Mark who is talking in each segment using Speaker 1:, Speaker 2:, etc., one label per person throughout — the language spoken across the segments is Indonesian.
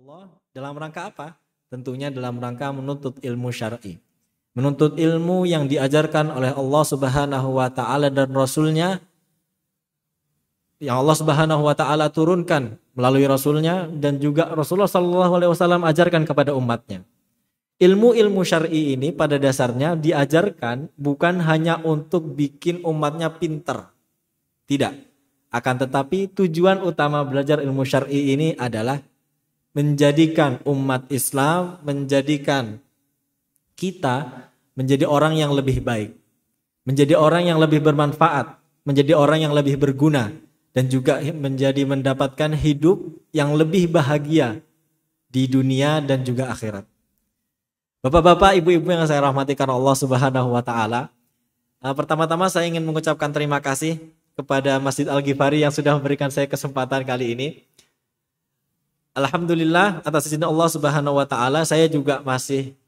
Speaker 1: Allah dalam rangka apa? Tentunya dalam rangka menuntut ilmu syar'i. Menuntut ilmu yang diajarkan oleh Allah Subhanahu wa taala dan rasulnya yang Allah Subhanahu wa taala turunkan melalui rasulnya dan juga Rasulullah sallallahu alaihi wasallam ajarkan kepada umatnya. Ilmu-ilmu syar'i ini pada dasarnya diajarkan bukan hanya untuk bikin umatnya pinter. Tidak. Akan tetapi tujuan utama belajar ilmu syar'i ini adalah menjadikan umat Islam, menjadikan kita menjadi orang yang lebih baik, menjadi orang yang lebih bermanfaat, menjadi orang yang lebih berguna, dan juga menjadi mendapatkan hidup yang lebih bahagia di dunia dan juga akhirat. Bapak-bapak, ibu-ibu yang saya rahmati karena Allah Subhanahu wa taala. Nah, pertama-tama saya ingin mengucapkan terima kasih kepada Masjid Al Ghifari yang sudah memberikan saya kesempatan kali ini Alhamdulillah atas izin Allah Subhanahu wa taala saya juga masih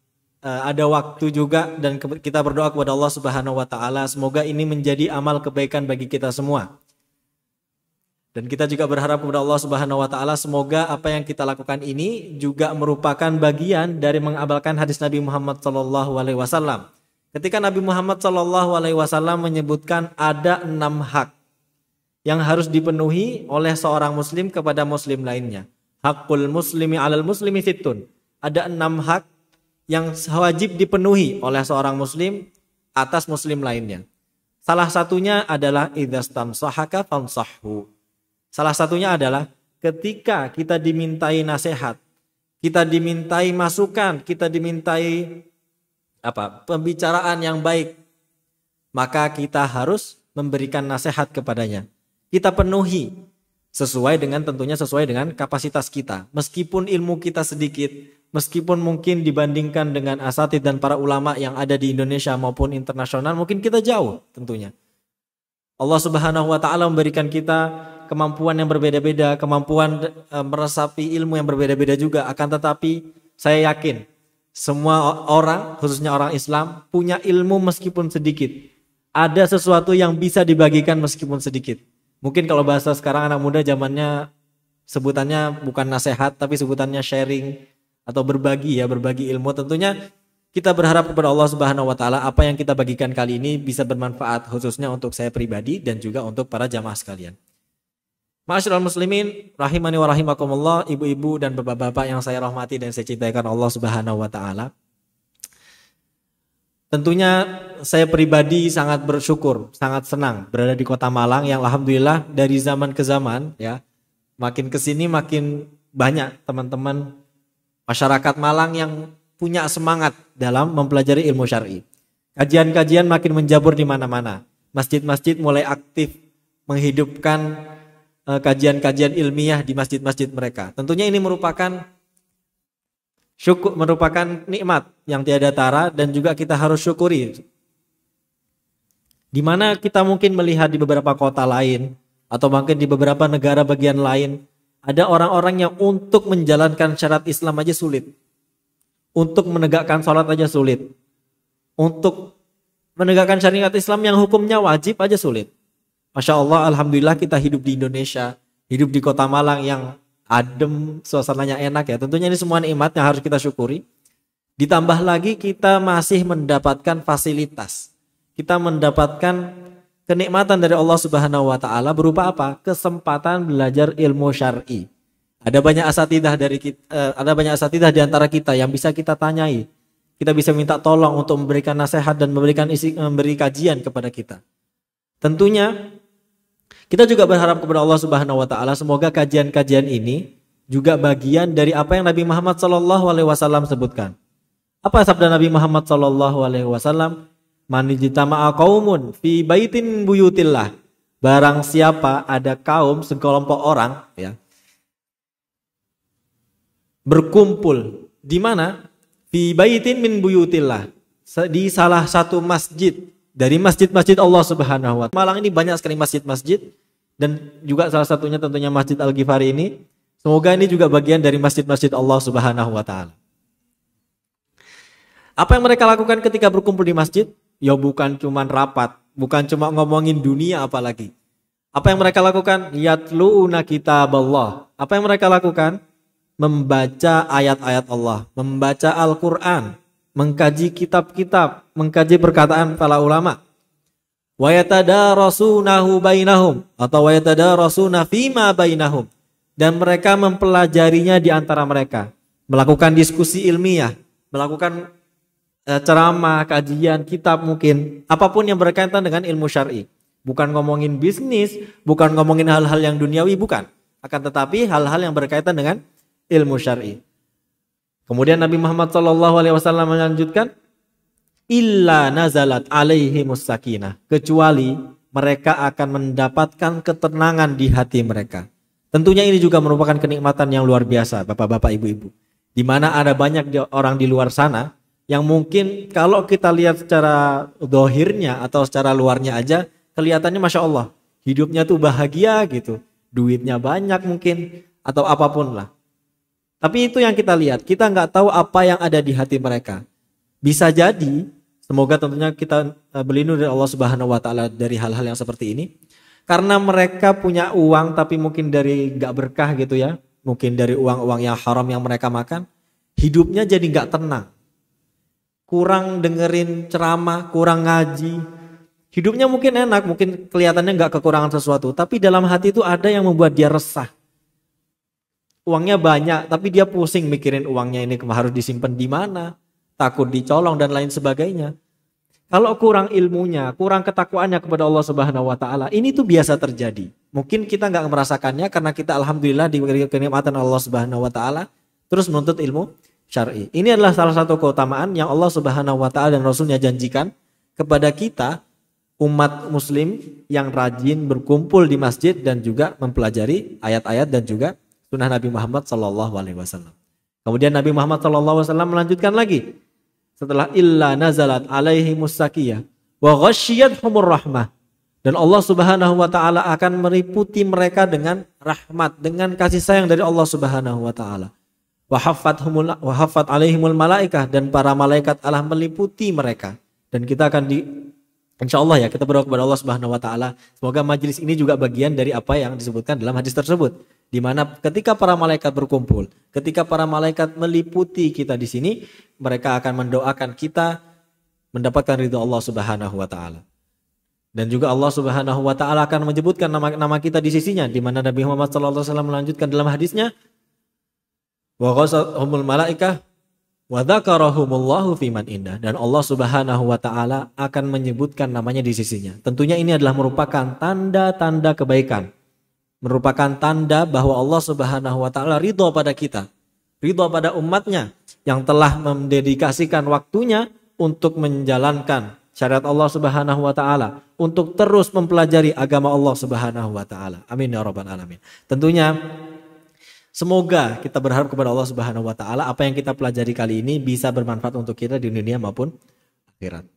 Speaker 1: uh, ada waktu juga dan kita berdoa kepada Allah Subhanahu wa taala semoga ini menjadi amal kebaikan bagi kita semua. Dan kita juga berharap kepada Allah Subhanahu wa taala semoga apa yang kita lakukan ini juga merupakan bagian dari mengabalkan hadis Nabi Muhammad sallallahu alaihi wasallam. Ketika Nabi Muhammad sallallahu alaihi wasallam menyebutkan ada enam hak yang harus dipenuhi oleh seorang muslim kepada muslim lainnya. Hakul muslimi alal muslimi situn. Ada enam hak yang wajib dipenuhi oleh seorang muslim atas muslim lainnya. Salah satunya adalah sahaka fansahhu. Salah satunya adalah ketika kita dimintai nasihat, kita dimintai masukan, kita dimintai apa? pembicaraan yang baik, maka kita harus memberikan nasihat kepadanya. Kita penuhi Sesuai dengan tentunya sesuai dengan kapasitas kita. Meskipun ilmu kita sedikit, meskipun mungkin dibandingkan dengan asatid dan para ulama yang ada di Indonesia maupun internasional, mungkin kita jauh tentunya. Allah Subhanahu wa taala memberikan kita kemampuan yang berbeda-beda, kemampuan e, meresapi ilmu yang berbeda-beda juga. Akan tetapi saya yakin semua orang, khususnya orang Islam, punya ilmu meskipun sedikit. Ada sesuatu yang bisa dibagikan meskipun sedikit mungkin kalau bahasa sekarang anak muda zamannya sebutannya bukan nasihat tapi sebutannya sharing atau berbagi ya berbagi ilmu tentunya kita berharap kepada Allah Subhanahu wa taala apa yang kita bagikan kali ini bisa bermanfaat khususnya untuk saya pribadi dan juga untuk para jamaah sekalian. Masyarul muslimin rahimani wa rahimakumullah, ibu-ibu dan bapak-bapak yang saya rahmati dan saya cintaikan Allah Subhanahu wa taala. Tentunya saya pribadi sangat bersyukur, sangat senang berada di Kota Malang yang alhamdulillah dari zaman ke zaman ya makin ke sini makin banyak teman-teman masyarakat Malang yang punya semangat dalam mempelajari ilmu syar'i. Kajian-kajian makin menjabur di mana-mana. Masjid-masjid mulai aktif menghidupkan eh, kajian-kajian ilmiah di masjid-masjid mereka. Tentunya ini merupakan syukur merupakan nikmat yang tiada tara dan juga kita harus syukuri. Di mana kita mungkin melihat di beberapa kota lain atau mungkin di beberapa negara bagian lain ada orang-orang yang untuk menjalankan syarat Islam aja sulit. Untuk menegakkan sholat aja sulit. Untuk menegakkan syariat Islam yang hukumnya wajib aja sulit. Masya Allah, Alhamdulillah kita hidup di Indonesia, hidup di kota Malang yang adem, suasananya enak ya. Tentunya ini semua nikmat yang harus kita syukuri. Ditambah lagi kita masih mendapatkan fasilitas. Kita mendapatkan kenikmatan dari Allah Subhanahu wa taala berupa apa? Kesempatan belajar ilmu syar'i. Ada banyak asatidah dari kita, eh, ada banyak asatidah di antara kita yang bisa kita tanyai. Kita bisa minta tolong untuk memberikan nasihat dan memberikan isi memberi kajian kepada kita. Tentunya kita juga berharap kepada Allah Subhanahu wa taala semoga kajian-kajian ini juga bagian dari apa yang Nabi Muhammad Shallallahu alaihi wasallam sebutkan. Apa sabda Nabi Muhammad Shallallahu Alaihi Wasallam? Manijitama kaumun fi baitin buyutillah. Barang siapa ada kaum sekelompok orang ya berkumpul di mana fi baitin min buyutillah di salah satu masjid dari masjid-masjid Allah Subhanahu wa taala. Malang ini banyak sekali masjid-masjid dan juga salah satunya tentunya Masjid Al-Ghifari ini. Semoga ini juga bagian dari masjid-masjid Allah Subhanahu wa taala. Apa yang mereka lakukan ketika berkumpul di masjid? Ya bukan cuma rapat, bukan cuma ngomongin dunia apalagi. Apa yang mereka lakukan? Yatluuna kitab Allah. Apa yang mereka lakukan? Membaca ayat-ayat Allah, membaca Al-Quran, mengkaji kitab-kitab, mengkaji perkataan para ulama. rasunahu bainahum atau rasuna fima bainahum dan mereka mempelajarinya di antara mereka, melakukan diskusi ilmiah, melakukan Eh, ceramah, kajian, kitab mungkin, apapun yang berkaitan dengan ilmu syar'i. Bukan ngomongin bisnis, bukan ngomongin hal-hal yang duniawi, bukan. Akan tetapi hal-hal yang berkaitan dengan ilmu syar'i. Kemudian Nabi Muhammad saw melanjutkan, illa nazalat alaihi musakinah kecuali mereka akan mendapatkan ketenangan di hati mereka. Tentunya ini juga merupakan kenikmatan yang luar biasa, bapak-bapak, ibu-ibu. Di mana ada banyak orang di luar sana yang mungkin kalau kita lihat secara dohirnya atau secara luarnya aja kelihatannya masya Allah hidupnya tuh bahagia gitu duitnya banyak mungkin atau apapun lah tapi itu yang kita lihat kita nggak tahu apa yang ada di hati mereka bisa jadi semoga tentunya kita eh, berlindung dari Allah Subhanahu Wa Taala dari hal-hal yang seperti ini karena mereka punya uang tapi mungkin dari nggak berkah gitu ya mungkin dari uang-uang yang haram yang mereka makan hidupnya jadi nggak tenang kurang dengerin ceramah, kurang ngaji. Hidupnya mungkin enak, mungkin kelihatannya nggak kekurangan sesuatu, tapi dalam hati itu ada yang membuat dia resah. Uangnya banyak, tapi dia pusing mikirin uangnya ini harus disimpan di mana, takut dicolong dan lain sebagainya. Kalau kurang ilmunya, kurang ketakwaannya kepada Allah Subhanahu wa taala, ini tuh biasa terjadi. Mungkin kita nggak merasakannya karena kita alhamdulillah diberi kenikmatan Allah Subhanahu wa taala terus menuntut ilmu, syar'i. Ini adalah salah satu keutamaan yang Allah Subhanahu wa taala dan Rasulnya janjikan kepada kita umat muslim yang rajin berkumpul di masjid dan juga mempelajari ayat-ayat dan juga sunnah Nabi Muhammad Shallallahu Alaihi Wasallam. Kemudian Nabi Muhammad Shallallahu Alaihi Wasallam melanjutkan lagi setelah illa nazalat alaihi musakiyah wa ghasyiyat humur rahmah dan Allah Subhanahu wa taala akan meriputi mereka dengan rahmat, dengan kasih sayang dari Allah Subhanahu wa taala wahafat alaihimul malaikah dan para malaikat Allah meliputi mereka dan kita akan di Insya Allah ya kita berdoa kepada Allah Subhanahu Wa Taala semoga majelis ini juga bagian dari apa yang disebutkan dalam hadis tersebut di mana ketika para malaikat berkumpul ketika para malaikat meliputi kita di sini mereka akan mendoakan kita mendapatkan ridho Allah Subhanahu Wa Taala dan juga Allah Subhanahu wa taala akan menyebutkan nama-nama kita di sisinya di mana Nabi Muhammad sallallahu alaihi wasallam melanjutkan dalam hadisnya wa ghasahumul malaikah wa dzakarahumullahu fiman indah dan Allah Subhanahu wa taala akan menyebutkan namanya di sisinya. Tentunya ini adalah merupakan tanda-tanda kebaikan. Merupakan tanda bahwa Allah Subhanahu wa taala ridho pada kita, ridho pada umatnya yang telah mendedikasikan waktunya untuk menjalankan syariat Allah Subhanahu wa taala, untuk terus mempelajari agama Allah Subhanahu wa taala. Amin ya rabbal alamin. Tentunya Semoga kita berharap kepada Allah Subhanahu wa taala apa yang kita pelajari kali ini bisa bermanfaat untuk kita di dunia maupun akhirat.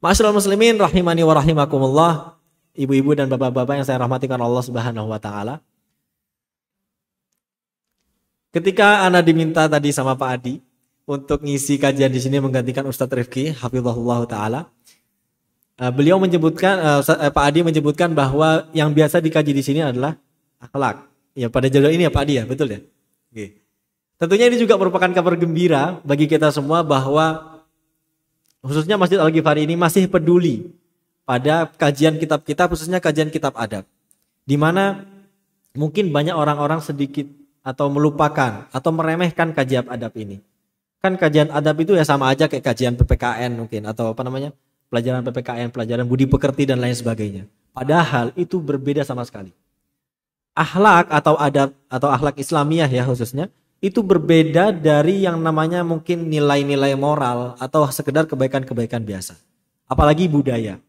Speaker 1: Masyaallah muslimin rahimani wa rahimakumullah, ibu-ibu dan bapak-bapak yang saya rahmati karena Allah Subhanahu wa taala. Ketika Ana diminta tadi sama Pak Adi untuk ngisi kajian di sini menggantikan Ustadz Rifki, hafizahullah taala. Eh, beliau menyebutkan eh, eh, Pak Adi menyebutkan bahwa yang biasa dikaji di sini adalah akhlak Ya pada jadwal ini ya Pak Adi ya, betul ya? Oke. Tentunya ini juga merupakan kabar gembira bagi kita semua bahwa khususnya Masjid Al-Ghifari ini masih peduli pada kajian kitab-kitab khususnya kajian kitab adab. Di mana mungkin banyak orang-orang sedikit atau melupakan atau meremehkan kajian adab ini. Kan kajian adab itu ya sama aja kayak kajian PPKN mungkin atau apa namanya? pelajaran PPKN, pelajaran budi pekerti dan lain sebagainya. Padahal itu berbeda sama sekali ahlak atau adab atau ahlak islamiah ya khususnya itu berbeda dari yang namanya mungkin nilai-nilai moral atau sekedar kebaikan-kebaikan biasa. Apalagi budaya.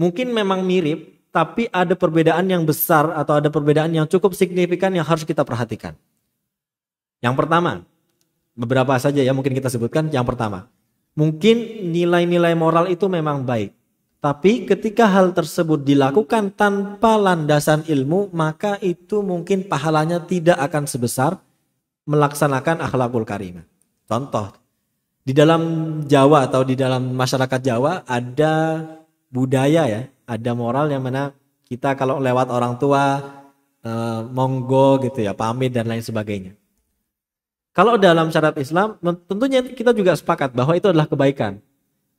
Speaker 1: Mungkin memang mirip, tapi ada perbedaan yang besar atau ada perbedaan yang cukup signifikan yang harus kita perhatikan. Yang pertama, beberapa saja ya mungkin kita sebutkan. Yang pertama, mungkin nilai-nilai moral itu memang baik. Tapi ketika hal tersebut dilakukan tanpa landasan ilmu, maka itu mungkin pahalanya tidak akan sebesar melaksanakan akhlakul karimah. Contoh, di dalam Jawa atau di dalam masyarakat Jawa ada budaya ya, ada moral yang mana kita kalau lewat orang tua eh, monggo gitu ya, pamit dan lain sebagainya. Kalau dalam syarat Islam, tentunya kita juga sepakat bahwa itu adalah kebaikan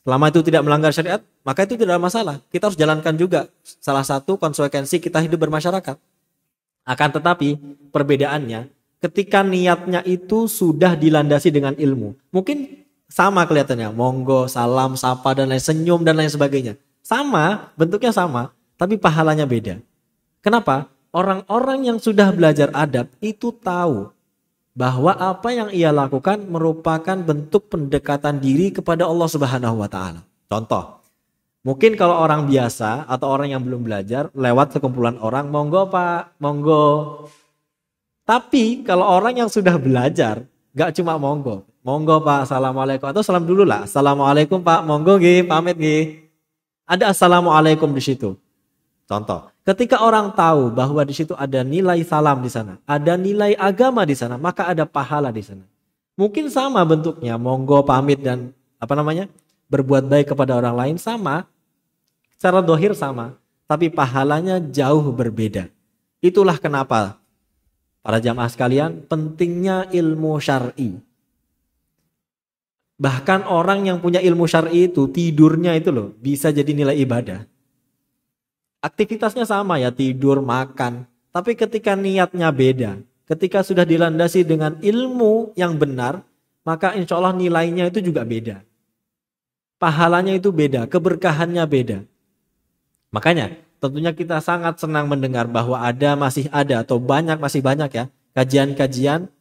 Speaker 1: Selama itu tidak melanggar syariat, maka itu tidak ada masalah. Kita harus jalankan juga salah satu konsekuensi kita hidup bermasyarakat. Akan tetapi perbedaannya ketika niatnya itu sudah dilandasi dengan ilmu. Mungkin sama kelihatannya, monggo, salam, sapa dan lain senyum dan lain sebagainya. Sama, bentuknya sama, tapi pahalanya beda. Kenapa? Orang-orang yang sudah belajar adab itu tahu bahwa apa yang ia lakukan merupakan bentuk pendekatan diri kepada Allah Subhanahu wa taala. Contoh, mungkin kalau orang biasa atau orang yang belum belajar lewat sekumpulan orang, monggo Pak, monggo. Tapi kalau orang yang sudah belajar, nggak cuma monggo. Monggo Pak, assalamualaikum atau salam dulu lah. Assalamualaikum Pak, monggo gih, pamit gih. Ada assalamualaikum di situ. Contoh, Ketika orang tahu bahwa di situ ada nilai salam di sana, ada nilai agama di sana, maka ada pahala di sana. Mungkin sama bentuknya, monggo pamit dan apa namanya? berbuat baik kepada orang lain sama, secara dohir sama, tapi pahalanya jauh berbeda. Itulah kenapa para jamaah sekalian pentingnya ilmu syar'i. Bahkan orang yang punya ilmu syar'i itu tidurnya itu loh bisa jadi nilai ibadah aktivitasnya sama ya tidur makan tapi ketika niatnya beda ketika sudah dilandasi dengan ilmu yang benar maka insya Allah nilainya itu juga beda pahalanya itu beda keberkahannya beda makanya tentunya kita sangat senang mendengar bahwa ada masih ada atau banyak masih banyak ya kajian-kajian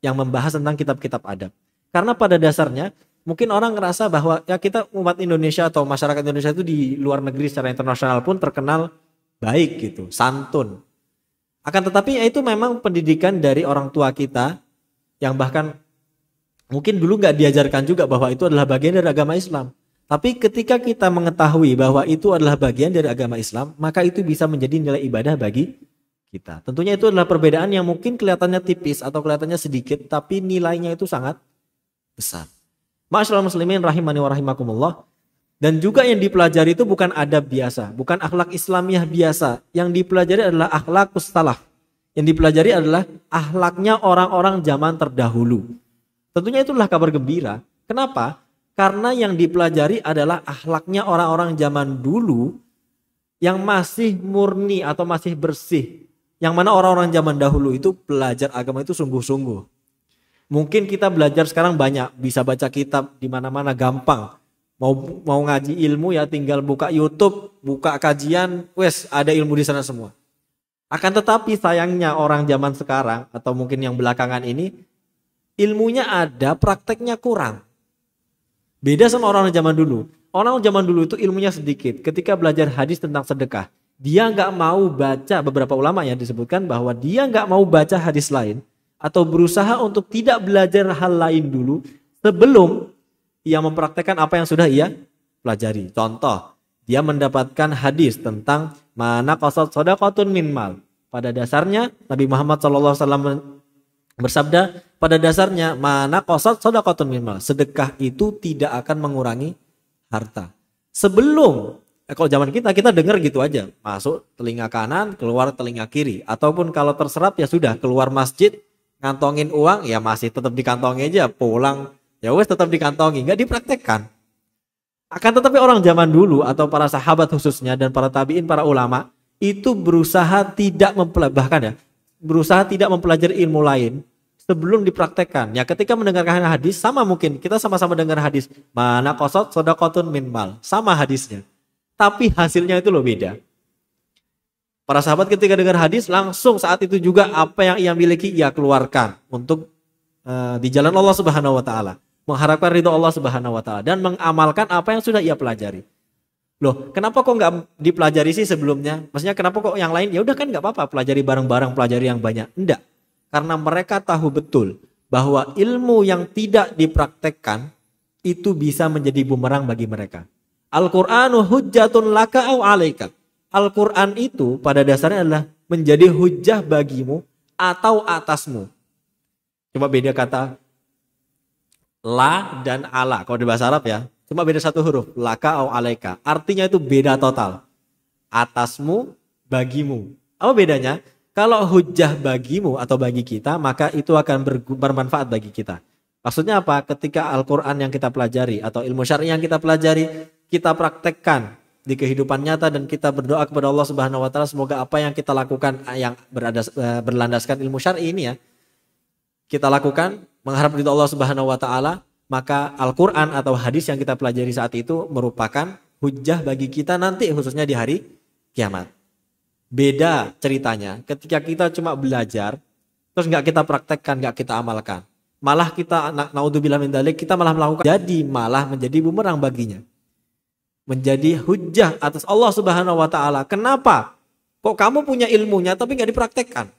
Speaker 1: yang membahas tentang kitab-kitab adab karena pada dasarnya mungkin orang ngerasa bahwa ya kita umat Indonesia atau masyarakat Indonesia itu di luar negeri secara internasional pun terkenal baik gitu, santun. Akan tetapi ya itu memang pendidikan dari orang tua kita yang bahkan mungkin dulu nggak diajarkan juga bahwa itu adalah bagian dari agama Islam. Tapi ketika kita mengetahui bahwa itu adalah bagian dari agama Islam, maka itu bisa menjadi nilai ibadah bagi kita. Tentunya itu adalah perbedaan yang mungkin kelihatannya tipis atau kelihatannya sedikit, tapi nilainya itu sangat besar. Masyaallah muslimin rahimani wa rahimakumullah. Dan juga yang dipelajari itu bukan adab biasa, bukan akhlak Islamiah biasa. Yang dipelajari adalah akhlak ustalah, Yang dipelajari adalah akhlaknya orang-orang zaman terdahulu. Tentunya itulah kabar gembira. Kenapa? Karena yang dipelajari adalah akhlaknya orang-orang zaman dulu yang masih murni atau masih bersih. Yang mana orang-orang zaman dahulu itu belajar agama itu sungguh-sungguh. Mungkin kita belajar sekarang banyak, bisa baca kitab di mana-mana gampang. Mau mau ngaji ilmu ya tinggal buka YouTube, buka kajian, wes ada ilmu di sana semua. Akan tetapi sayangnya orang zaman sekarang atau mungkin yang belakangan ini ilmunya ada, prakteknya kurang. Beda sama orang zaman dulu. Orang zaman dulu itu ilmunya sedikit. Ketika belajar hadis tentang sedekah, dia nggak mau baca beberapa ulama yang disebutkan bahwa dia nggak mau baca hadis lain atau berusaha untuk tidak belajar hal lain dulu sebelum ia mempraktekkan apa yang sudah ia pelajari. Contoh, dia mendapatkan hadis tentang mana kosot sodakotun min mal. Pada dasarnya Nabi Muhammad SAW bersabda, pada dasarnya mana kosot sodakotun min mal. Sedekah itu tidak akan mengurangi harta. Sebelum eh, kalau zaman kita kita dengar gitu aja, masuk telinga kanan, keluar telinga kiri ataupun kalau terserap ya sudah keluar masjid, ngantongin uang ya masih tetap dikantongi aja pulang ya wes tetap dikantongi nggak dipraktekkan akan tetapi orang zaman dulu atau para sahabat khususnya dan para tabiin para ulama itu berusaha tidak mempelajari ya berusaha tidak mempelajari ilmu lain sebelum dipraktekkan ya ketika mendengarkan hadis sama mungkin kita sama-sama dengar hadis mana kosot sodakotun minmal sama hadisnya tapi hasilnya itu loh beda Para sahabat ketika dengar hadis langsung saat itu juga apa yang ia miliki ia keluarkan untuk uh, di jalan Allah Subhanahu wa taala, mengharapkan ridho Allah Subhanahu wa taala dan mengamalkan apa yang sudah ia pelajari. Loh, kenapa kok nggak dipelajari sih sebelumnya? Maksudnya kenapa kok yang lain? Ya udah kan nggak apa-apa, pelajari bareng-bareng, pelajari yang banyak. Enggak. Karena mereka tahu betul bahwa ilmu yang tidak dipraktekkan itu bisa menjadi bumerang bagi mereka. Al-Qur'anu hujjatun laka au alaikat. Al-Quran itu pada dasarnya adalah menjadi hujah bagimu atau atasmu. Cuma beda kata la dan ala. Kalau di bahasa Arab ya, cuma beda satu huruf. Laka atau alaika. Artinya itu beda total. Atasmu, bagimu. Apa bedanya? Kalau hujah bagimu atau bagi kita, maka itu akan bermanfaat bagi kita. Maksudnya apa? Ketika Al-Quran yang kita pelajari atau ilmu syari yang kita pelajari, kita praktekkan di kehidupan nyata dan kita berdoa kepada Allah Subhanahu wa taala semoga apa yang kita lakukan yang berada, eh, berlandaskan ilmu syar'i ini ya kita lakukan mengharap ridho Allah Subhanahu wa taala maka Al-Qur'an atau hadis yang kita pelajari saat itu merupakan hujah bagi kita nanti khususnya di hari kiamat. Beda ceritanya ketika kita cuma belajar terus nggak kita praktekkan, nggak kita amalkan. Malah kita naudzubillah min kita malah melakukan jadi malah menjadi bumerang baginya menjadi hujah atas Allah Subhanahu wa taala. Kenapa? Kok kamu punya ilmunya tapi nggak dipraktekkan?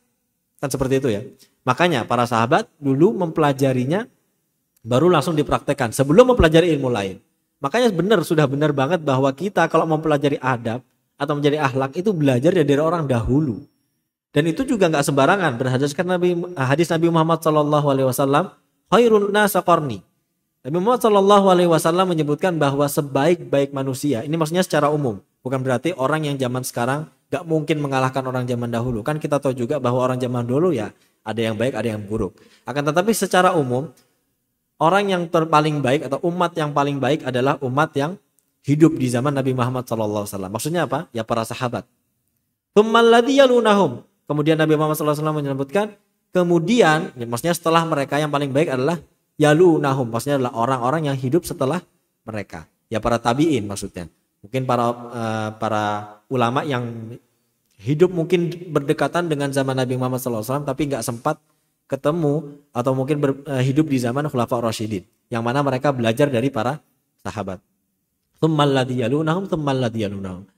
Speaker 1: Kan seperti itu ya. Makanya para sahabat dulu mempelajarinya baru langsung dipraktekkan sebelum mempelajari ilmu lain. Makanya benar sudah benar banget bahwa kita kalau mempelajari adab atau menjadi akhlak itu belajar dari orang dahulu. Dan itu juga nggak sembarangan berdasarkan Nabi hadis Nabi Muhammad Shallallahu alaihi wasallam, khairun nasakorni Nabi Muhammad Shallallahu Alaihi Wasallam menyebutkan bahwa sebaik-baik manusia, ini maksudnya secara umum, bukan berarti orang yang zaman sekarang gak mungkin mengalahkan orang zaman dahulu. Kan kita tahu juga bahwa orang zaman dulu ya ada yang baik, ada yang buruk. Akan tetapi secara umum orang yang terpaling baik atau umat yang paling baik adalah umat yang hidup di zaman Nabi Muhammad Shallallahu Alaihi Wasallam. Maksudnya apa? Ya para sahabat. Kemudian Nabi Muhammad Shallallahu Alaihi Wasallam menyebutkan, kemudian, maksudnya setelah mereka yang paling baik adalah yalunahum maksudnya adalah orang-orang yang hidup setelah mereka ya para tabiin maksudnya mungkin para uh, para ulama yang hidup mungkin berdekatan dengan zaman Nabi Muhammad SAW tapi nggak sempat ketemu atau mungkin ber, uh, hidup di zaman Khulafa Rasyidin yang mana mereka belajar dari para sahabat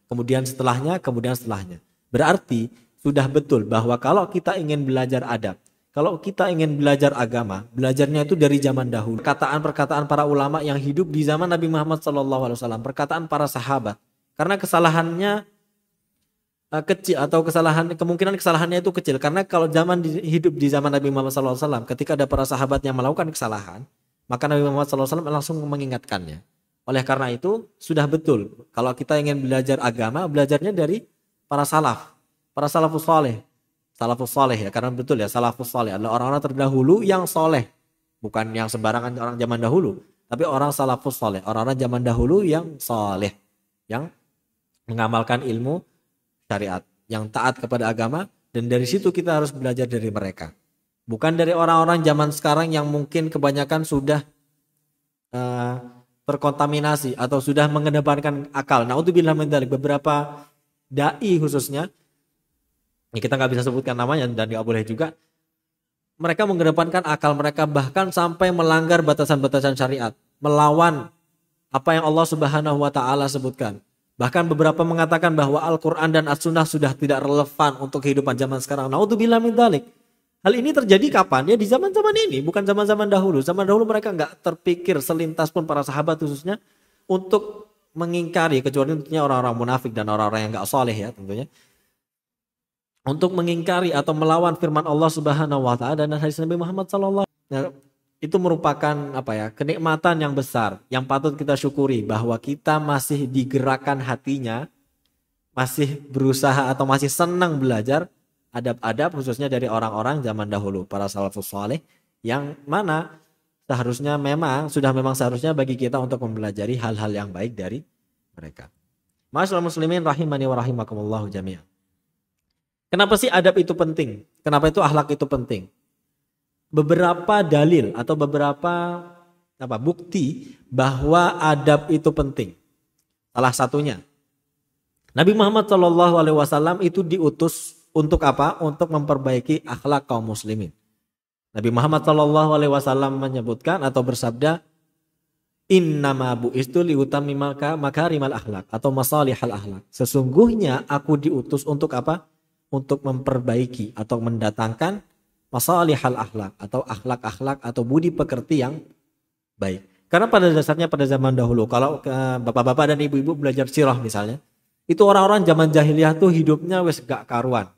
Speaker 1: kemudian setelahnya kemudian setelahnya berarti sudah betul bahwa kalau kita ingin belajar adab kalau kita ingin belajar agama, belajarnya itu dari zaman dahulu. Perkataan-perkataan para ulama yang hidup di zaman Nabi Muhammad SAW, perkataan para sahabat. Karena kesalahannya eh, kecil atau kesalahan kemungkinan kesalahannya itu kecil. Karena kalau zaman di, hidup di zaman Nabi Muhammad SAW, ketika ada para sahabat yang melakukan kesalahan, maka Nabi Muhammad SAW langsung mengingatkannya. Oleh karena itu sudah betul. Kalau kita ingin belajar agama, belajarnya dari para salaf, para salafus saleh, salafus soleh ya karena betul ya salafus soleh adalah orang-orang terdahulu yang soleh bukan yang sembarangan orang zaman dahulu tapi orang salafus soleh orang-orang zaman dahulu yang soleh yang mengamalkan ilmu syariat yang taat kepada agama dan dari situ kita harus belajar dari mereka bukan dari orang-orang zaman sekarang yang mungkin kebanyakan sudah uh, terkontaminasi atau sudah mengedepankan akal nah untuk bilang beberapa dai khususnya ya kita nggak bisa sebutkan namanya dan nggak boleh juga mereka mengedepankan akal mereka bahkan sampai melanggar batasan-batasan syariat melawan apa yang Allah Subhanahu wa taala sebutkan Bahkan beberapa mengatakan bahwa Al-Quran dan As-Sunnah sudah tidak relevan untuk kehidupan zaman sekarang. Naudzubillah min dalik. Hal ini terjadi kapan? Ya di zaman-zaman ini, bukan zaman-zaman dahulu. Zaman dahulu mereka nggak terpikir selintas pun para sahabat khususnya untuk mengingkari kecuali tentunya orang-orang munafik dan orang-orang yang nggak soleh ya tentunya untuk mengingkari atau melawan firman Allah Subhanahu wa taala dan hadis Nabi Muhammad sallallahu nah, itu merupakan apa ya kenikmatan yang besar yang patut kita syukuri bahwa kita masih digerakkan hatinya masih berusaha atau masih senang belajar adab-adab khususnya dari orang-orang zaman dahulu para salafus saleh yang mana seharusnya memang sudah memang seharusnya bagi kita untuk mempelajari hal-hal yang baik dari mereka. Masyaallah muslimin rahimani wa rahimakumullah jami'an. Kenapa sih adab itu penting? Kenapa itu ahlak itu penting? Beberapa dalil atau beberapa apa bukti bahwa adab itu penting. Salah satunya Nabi Muhammad Shallallahu Alaihi Wasallam itu diutus untuk apa? Untuk memperbaiki akhlak kaum muslimin. Nabi Muhammad Shallallahu Alaihi Wasallam menyebutkan atau bersabda, Innama bu'istu maka makarimal akhlak atau masalihal akhlak. Sesungguhnya aku diutus untuk apa? untuk memperbaiki atau mendatangkan masalah hal akhlak atau akhlak-akhlak atau budi pekerti yang baik. Karena pada dasarnya pada zaman dahulu kalau bapak-bapak dan ibu-ibu belajar sirah misalnya, itu orang-orang zaman jahiliyah tuh hidupnya wes gak karuan.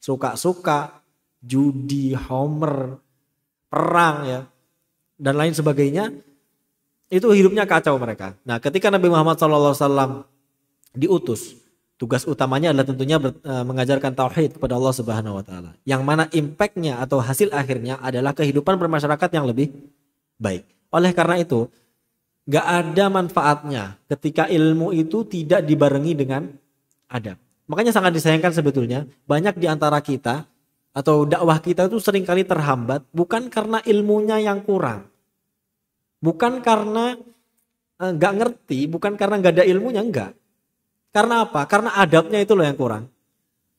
Speaker 1: Suka-suka, judi, homer, perang ya dan lain sebagainya. Itu hidupnya kacau mereka. Nah, ketika Nabi Muhammad SAW diutus tugas utamanya adalah tentunya ber, e, mengajarkan tauhid kepada Allah Subhanahu wa taala. Yang mana impactnya atau hasil akhirnya adalah kehidupan bermasyarakat yang lebih baik. Oleh karena itu, gak ada manfaatnya ketika ilmu itu tidak dibarengi dengan adab. Makanya sangat disayangkan sebetulnya banyak di antara kita atau dakwah kita itu seringkali terhambat bukan karena ilmunya yang kurang. Bukan karena nggak eh, ngerti, bukan karena nggak ada ilmunya, enggak karena apa? Karena adabnya itu loh yang kurang.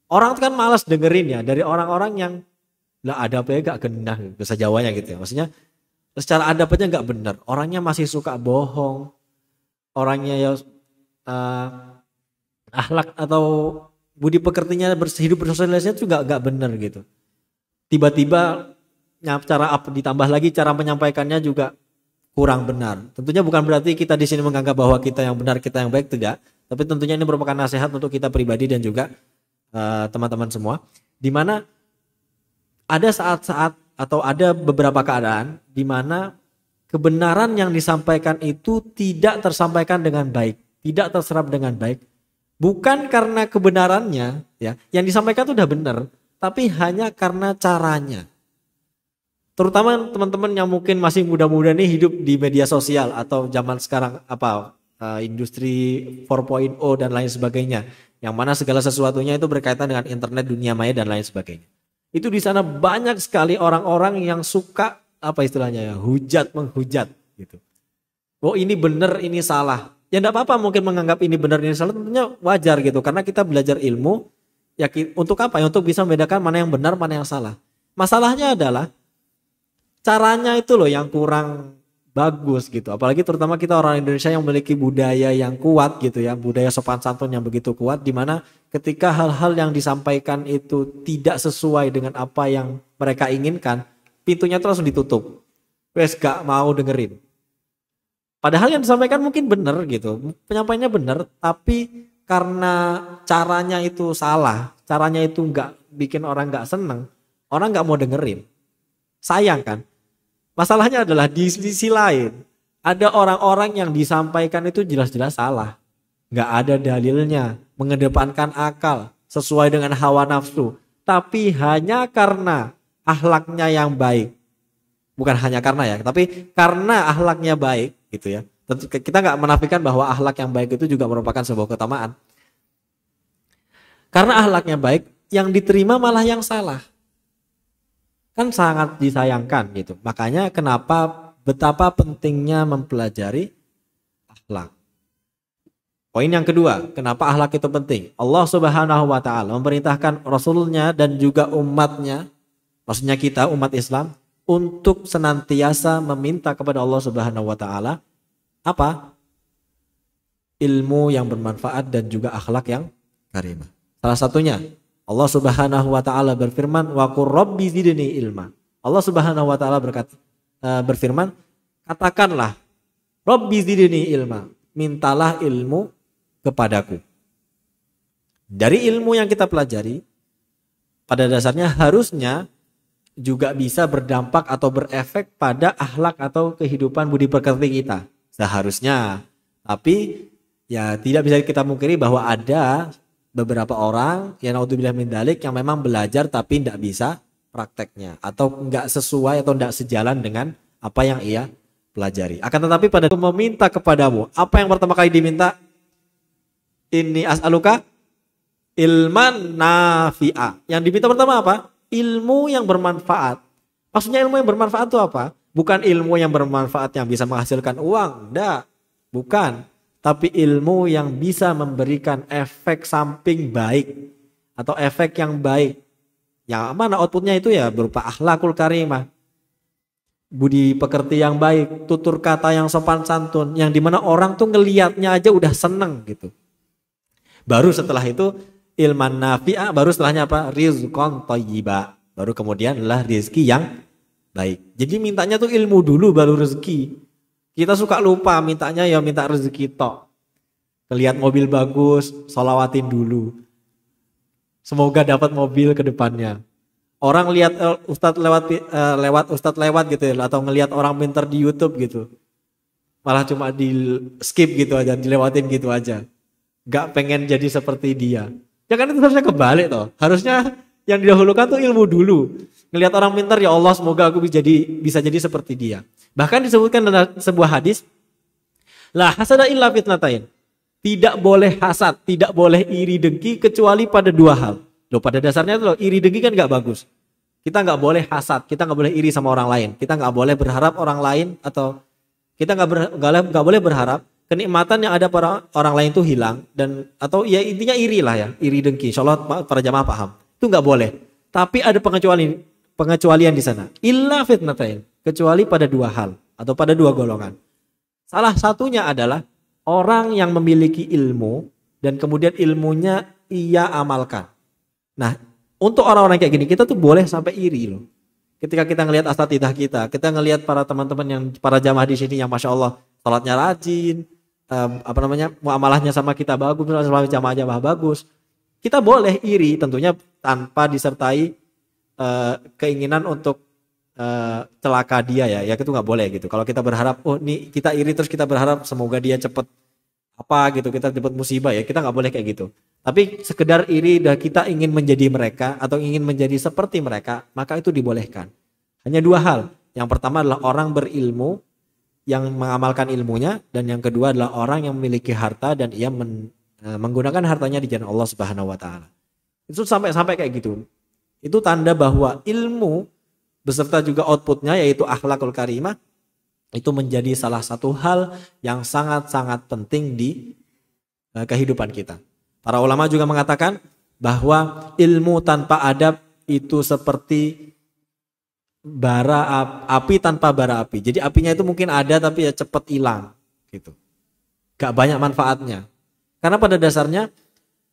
Speaker 1: Orang itu kan malas dengerin ya dari orang-orang yang lah adabnya gak genah gitu, bahasa Jawanya gitu ya. Maksudnya secara adabnya gak benar. Orangnya masih suka bohong. Orangnya ya uh, ahlak atau budi pekertinya hidup bersosialisasi itu gak, nggak benar gitu. Tiba-tiba cara apa ditambah lagi cara menyampaikannya juga kurang benar. Tentunya bukan berarti kita di sini menganggap bahwa kita yang benar, kita yang baik tidak. Tapi tentunya ini merupakan nasihat untuk kita pribadi dan juga eh, teman-teman uh, semua. Di mana ada saat-saat atau ada beberapa keadaan di mana kebenaran yang disampaikan itu tidak tersampaikan dengan baik, tidak terserap dengan baik. Bukan karena kebenarannya, ya, yang disampaikan itu sudah benar, tapi hanya karena caranya. Terutama teman-teman yang mungkin masih muda-muda nih hidup di media sosial atau zaman sekarang apa Eh, industri 4.0 dan lain sebagainya. Yang mana segala sesuatunya itu berkaitan dengan internet, dunia maya dan lain sebagainya. Itu di sana banyak sekali orang-orang yang suka apa istilahnya ya, hujat menghujat gitu. Oh ini benar, ini salah. Ya tidak apa-apa mungkin menganggap ini benar ini salah tentunya wajar gitu karena kita belajar ilmu ya untuk apa? Ya untuk bisa membedakan mana yang benar, mana yang salah. Masalahnya adalah caranya itu loh yang kurang bagus gitu. Apalagi terutama kita orang Indonesia yang memiliki budaya yang kuat gitu ya, budaya sopan santun yang begitu kuat di mana ketika hal-hal yang disampaikan itu tidak sesuai dengan apa yang mereka inginkan, pintunya terus ditutup. Wes gak mau dengerin. Padahal yang disampaikan mungkin benar gitu, penyampaiannya benar, tapi karena caranya itu salah, caranya itu nggak bikin orang nggak seneng, orang nggak mau dengerin. Sayang kan? Masalahnya adalah di sisi lain ada orang-orang yang disampaikan itu jelas-jelas salah. Nggak ada dalilnya, mengedepankan akal sesuai dengan hawa nafsu. Tapi hanya karena ahlaknya yang baik. Bukan hanya karena ya, tapi karena ahlaknya baik gitu ya. Tentu kita nggak menafikan bahwa ahlak yang baik itu juga merupakan sebuah keutamaan. Karena ahlaknya baik, yang diterima malah yang salah kan sangat disayangkan gitu. Makanya kenapa betapa pentingnya mempelajari akhlak. Poin yang kedua, kenapa akhlak itu penting? Allah Subhanahu wa taala memerintahkan rasulnya dan juga umatnya, maksudnya kita umat Islam untuk senantiasa meminta kepada Allah Subhanahu wa taala apa? ilmu yang bermanfaat dan juga akhlak yang karimah. Salah satunya Allah Subhanahu wa taala berfirman wa rabbi zidni ilma. Allah Subhanahu wa taala berkata e, berfirman katakanlah rabbi zidni ilma. Mintalah ilmu kepadaku. Dari ilmu yang kita pelajari pada dasarnya harusnya juga bisa berdampak atau berefek pada akhlak atau kehidupan budi pekerti kita seharusnya. Tapi ya tidak bisa kita mungkiri bahwa ada beberapa orang yang naudzubillah min dalik yang memang belajar tapi tidak bisa prakteknya atau nggak sesuai atau tidak sejalan dengan apa yang ia pelajari. Akan tetapi pada itu meminta kepadamu apa yang pertama kali diminta ini as'aluka ilman nafi'a. Yang diminta pertama apa? Ilmu yang bermanfaat. Maksudnya ilmu yang bermanfaat itu apa? Bukan ilmu yang bermanfaat yang bisa menghasilkan uang, enggak. Bukan tapi ilmu yang bisa memberikan efek samping baik atau efek yang baik. Yang mana outputnya itu ya berupa akhlakul karimah. Budi pekerti yang baik, tutur kata yang sopan santun, yang dimana orang tuh ngeliatnya aja udah seneng gitu. Baru setelah itu ilman nafia, baru setelahnya apa? Rizqon toyiba. Baru kemudian adalah rizki yang baik. Jadi mintanya tuh ilmu dulu baru rezeki. Kita suka lupa mintanya ya minta rezeki tok. Kelihat mobil bagus, solawatin dulu. Semoga dapat mobil ke depannya. Orang lihat uh, ustadz lewat uh, lewat ustadz lewat gitu ya, atau ngelihat orang pinter di YouTube gitu. Malah cuma di skip gitu aja, dilewatin gitu aja. Gak pengen jadi seperti dia. Ya kan itu harusnya kebalik toh. Harusnya yang didahulukan tuh ilmu dulu Ngelihat orang pintar ya Allah semoga aku bisa jadi bisa jadi seperti dia. Bahkan disebutkan dalam sebuah hadis, lah hasada illa fitnatain. Tidak boleh hasad, tidak boleh iri dengki kecuali pada dua hal. Loh pada dasarnya itu loh, iri dengki kan nggak bagus. Kita nggak boleh hasad, kita nggak boleh iri sama orang lain. Kita nggak boleh berharap orang lain atau kita nggak ber, nggak boleh berharap kenikmatan yang ada pada orang lain itu hilang dan atau ya intinya iri lah ya, iri dengki. Insya para jamaah paham. Itu nggak boleh. Tapi ada pengecualian pengecualian di sana. Illa fitnatain, kecuali pada dua hal atau pada dua golongan. Salah satunya adalah orang yang memiliki ilmu dan kemudian ilmunya ia amalkan. Nah, untuk orang-orang kayak gini kita tuh boleh sampai iri loh. Ketika kita ngelihat asatidah kita, kita ngelihat para teman-teman yang para jamaah di sini yang masya Allah salatnya rajin, um, apa namanya muamalahnya sama kita bagus, sama jamaah-jamaah bagus, kita boleh iri tentunya tanpa disertai uh, keinginan untuk uh, celaka dia ya, ya itu nggak boleh gitu. Kalau kita berharap, oh nih kita iri terus kita berharap semoga dia cepet apa gitu, kita cepet musibah ya, kita nggak boleh kayak gitu. Tapi sekedar iri dan kita ingin menjadi mereka atau ingin menjadi seperti mereka, maka itu dibolehkan. Hanya dua hal. Yang pertama adalah orang berilmu yang mengamalkan ilmunya dan yang kedua adalah orang yang memiliki harta dan ia men, eh, menggunakan hartanya di jalan Allah Subhanahu wa taala. Itu sampai sampai kayak gitu. Itu tanda bahwa ilmu beserta juga outputnya yaitu akhlakul karimah itu menjadi salah satu hal yang sangat-sangat penting di eh, kehidupan kita. Para ulama juga mengatakan bahwa ilmu tanpa adab itu seperti bara api tanpa bara api. Jadi apinya itu mungkin ada tapi ya cepat hilang gitu. Gak banyak manfaatnya. Karena pada dasarnya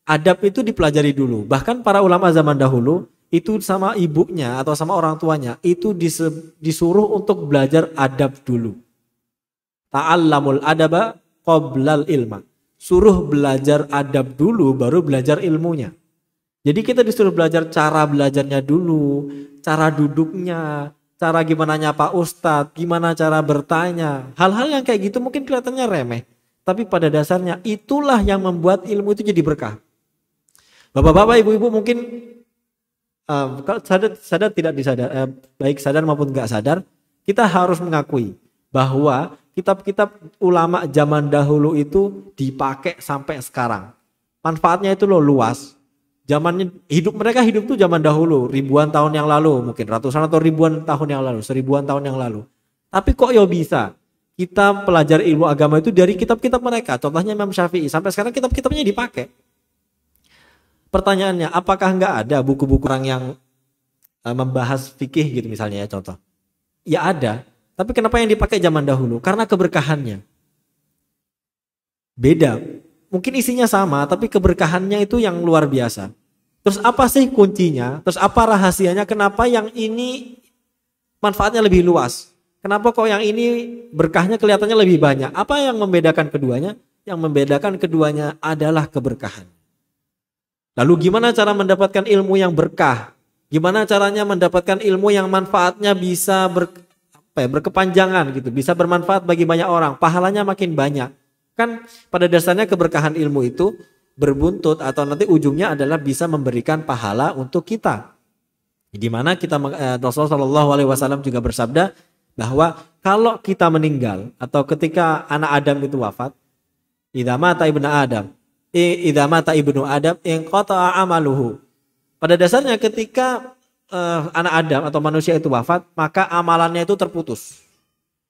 Speaker 1: adab itu dipelajari dulu. Bahkan para ulama zaman dahulu itu sama ibunya atau sama orang tuanya itu disuruh untuk belajar adab dulu. Ta'allamul adaba qoblal ilma. Suruh belajar adab dulu baru belajar ilmunya. Jadi kita disuruh belajar cara belajarnya dulu, cara duduknya, cara gimana nyapa ustad, gimana cara bertanya. Hal-hal yang kayak gitu mungkin kelihatannya remeh. Tapi pada dasarnya itulah yang membuat ilmu itu jadi berkah. Bapak-bapak, ibu-ibu mungkin uh, kalau sadar sadar tidak disadar uh, eh, baik sadar maupun nggak sadar kita harus mengakui bahwa kitab-kitab ulama zaman dahulu itu dipakai sampai sekarang manfaatnya itu lo luas zamannya hidup mereka hidup tuh zaman dahulu ribuan tahun yang lalu mungkin ratusan atau ribuan tahun yang lalu seribuan tahun yang lalu tapi kok ya bisa kita pelajari ilmu agama itu dari kitab-kitab mereka contohnya Imam Syafi'i sampai sekarang kitab-kitabnya dipakai Pertanyaannya, apakah nggak ada buku-buku orang yang uh, membahas fikih gitu misalnya ya contoh? Ya ada, tapi kenapa yang dipakai zaman dahulu? Karena keberkahannya. Beda. Mungkin isinya sama, tapi keberkahannya itu yang luar biasa. Terus apa sih kuncinya? Terus apa rahasianya? Kenapa yang ini manfaatnya lebih luas? Kenapa kok yang ini berkahnya kelihatannya lebih banyak? Apa yang membedakan keduanya? Yang membedakan keduanya adalah keberkahan. Lalu gimana cara mendapatkan ilmu yang berkah? Gimana caranya mendapatkan ilmu yang manfaatnya bisa ber, ya, berkepanjangan gitu, bisa bermanfaat bagi banyak orang, pahalanya makin banyak. Kan pada dasarnya keberkahan ilmu itu berbuntut atau nanti ujungnya adalah bisa memberikan pahala untuk kita. Di mana kita eh, Rasulullah Shallallahu Alaihi Wasallam juga bersabda bahwa kalau kita meninggal atau ketika anak Adam itu wafat, idama benar Adam, idza mata ibnu adam yang kota amaluhu. Pada dasarnya ketika uh, anak Adam atau manusia itu wafat, maka amalannya itu terputus.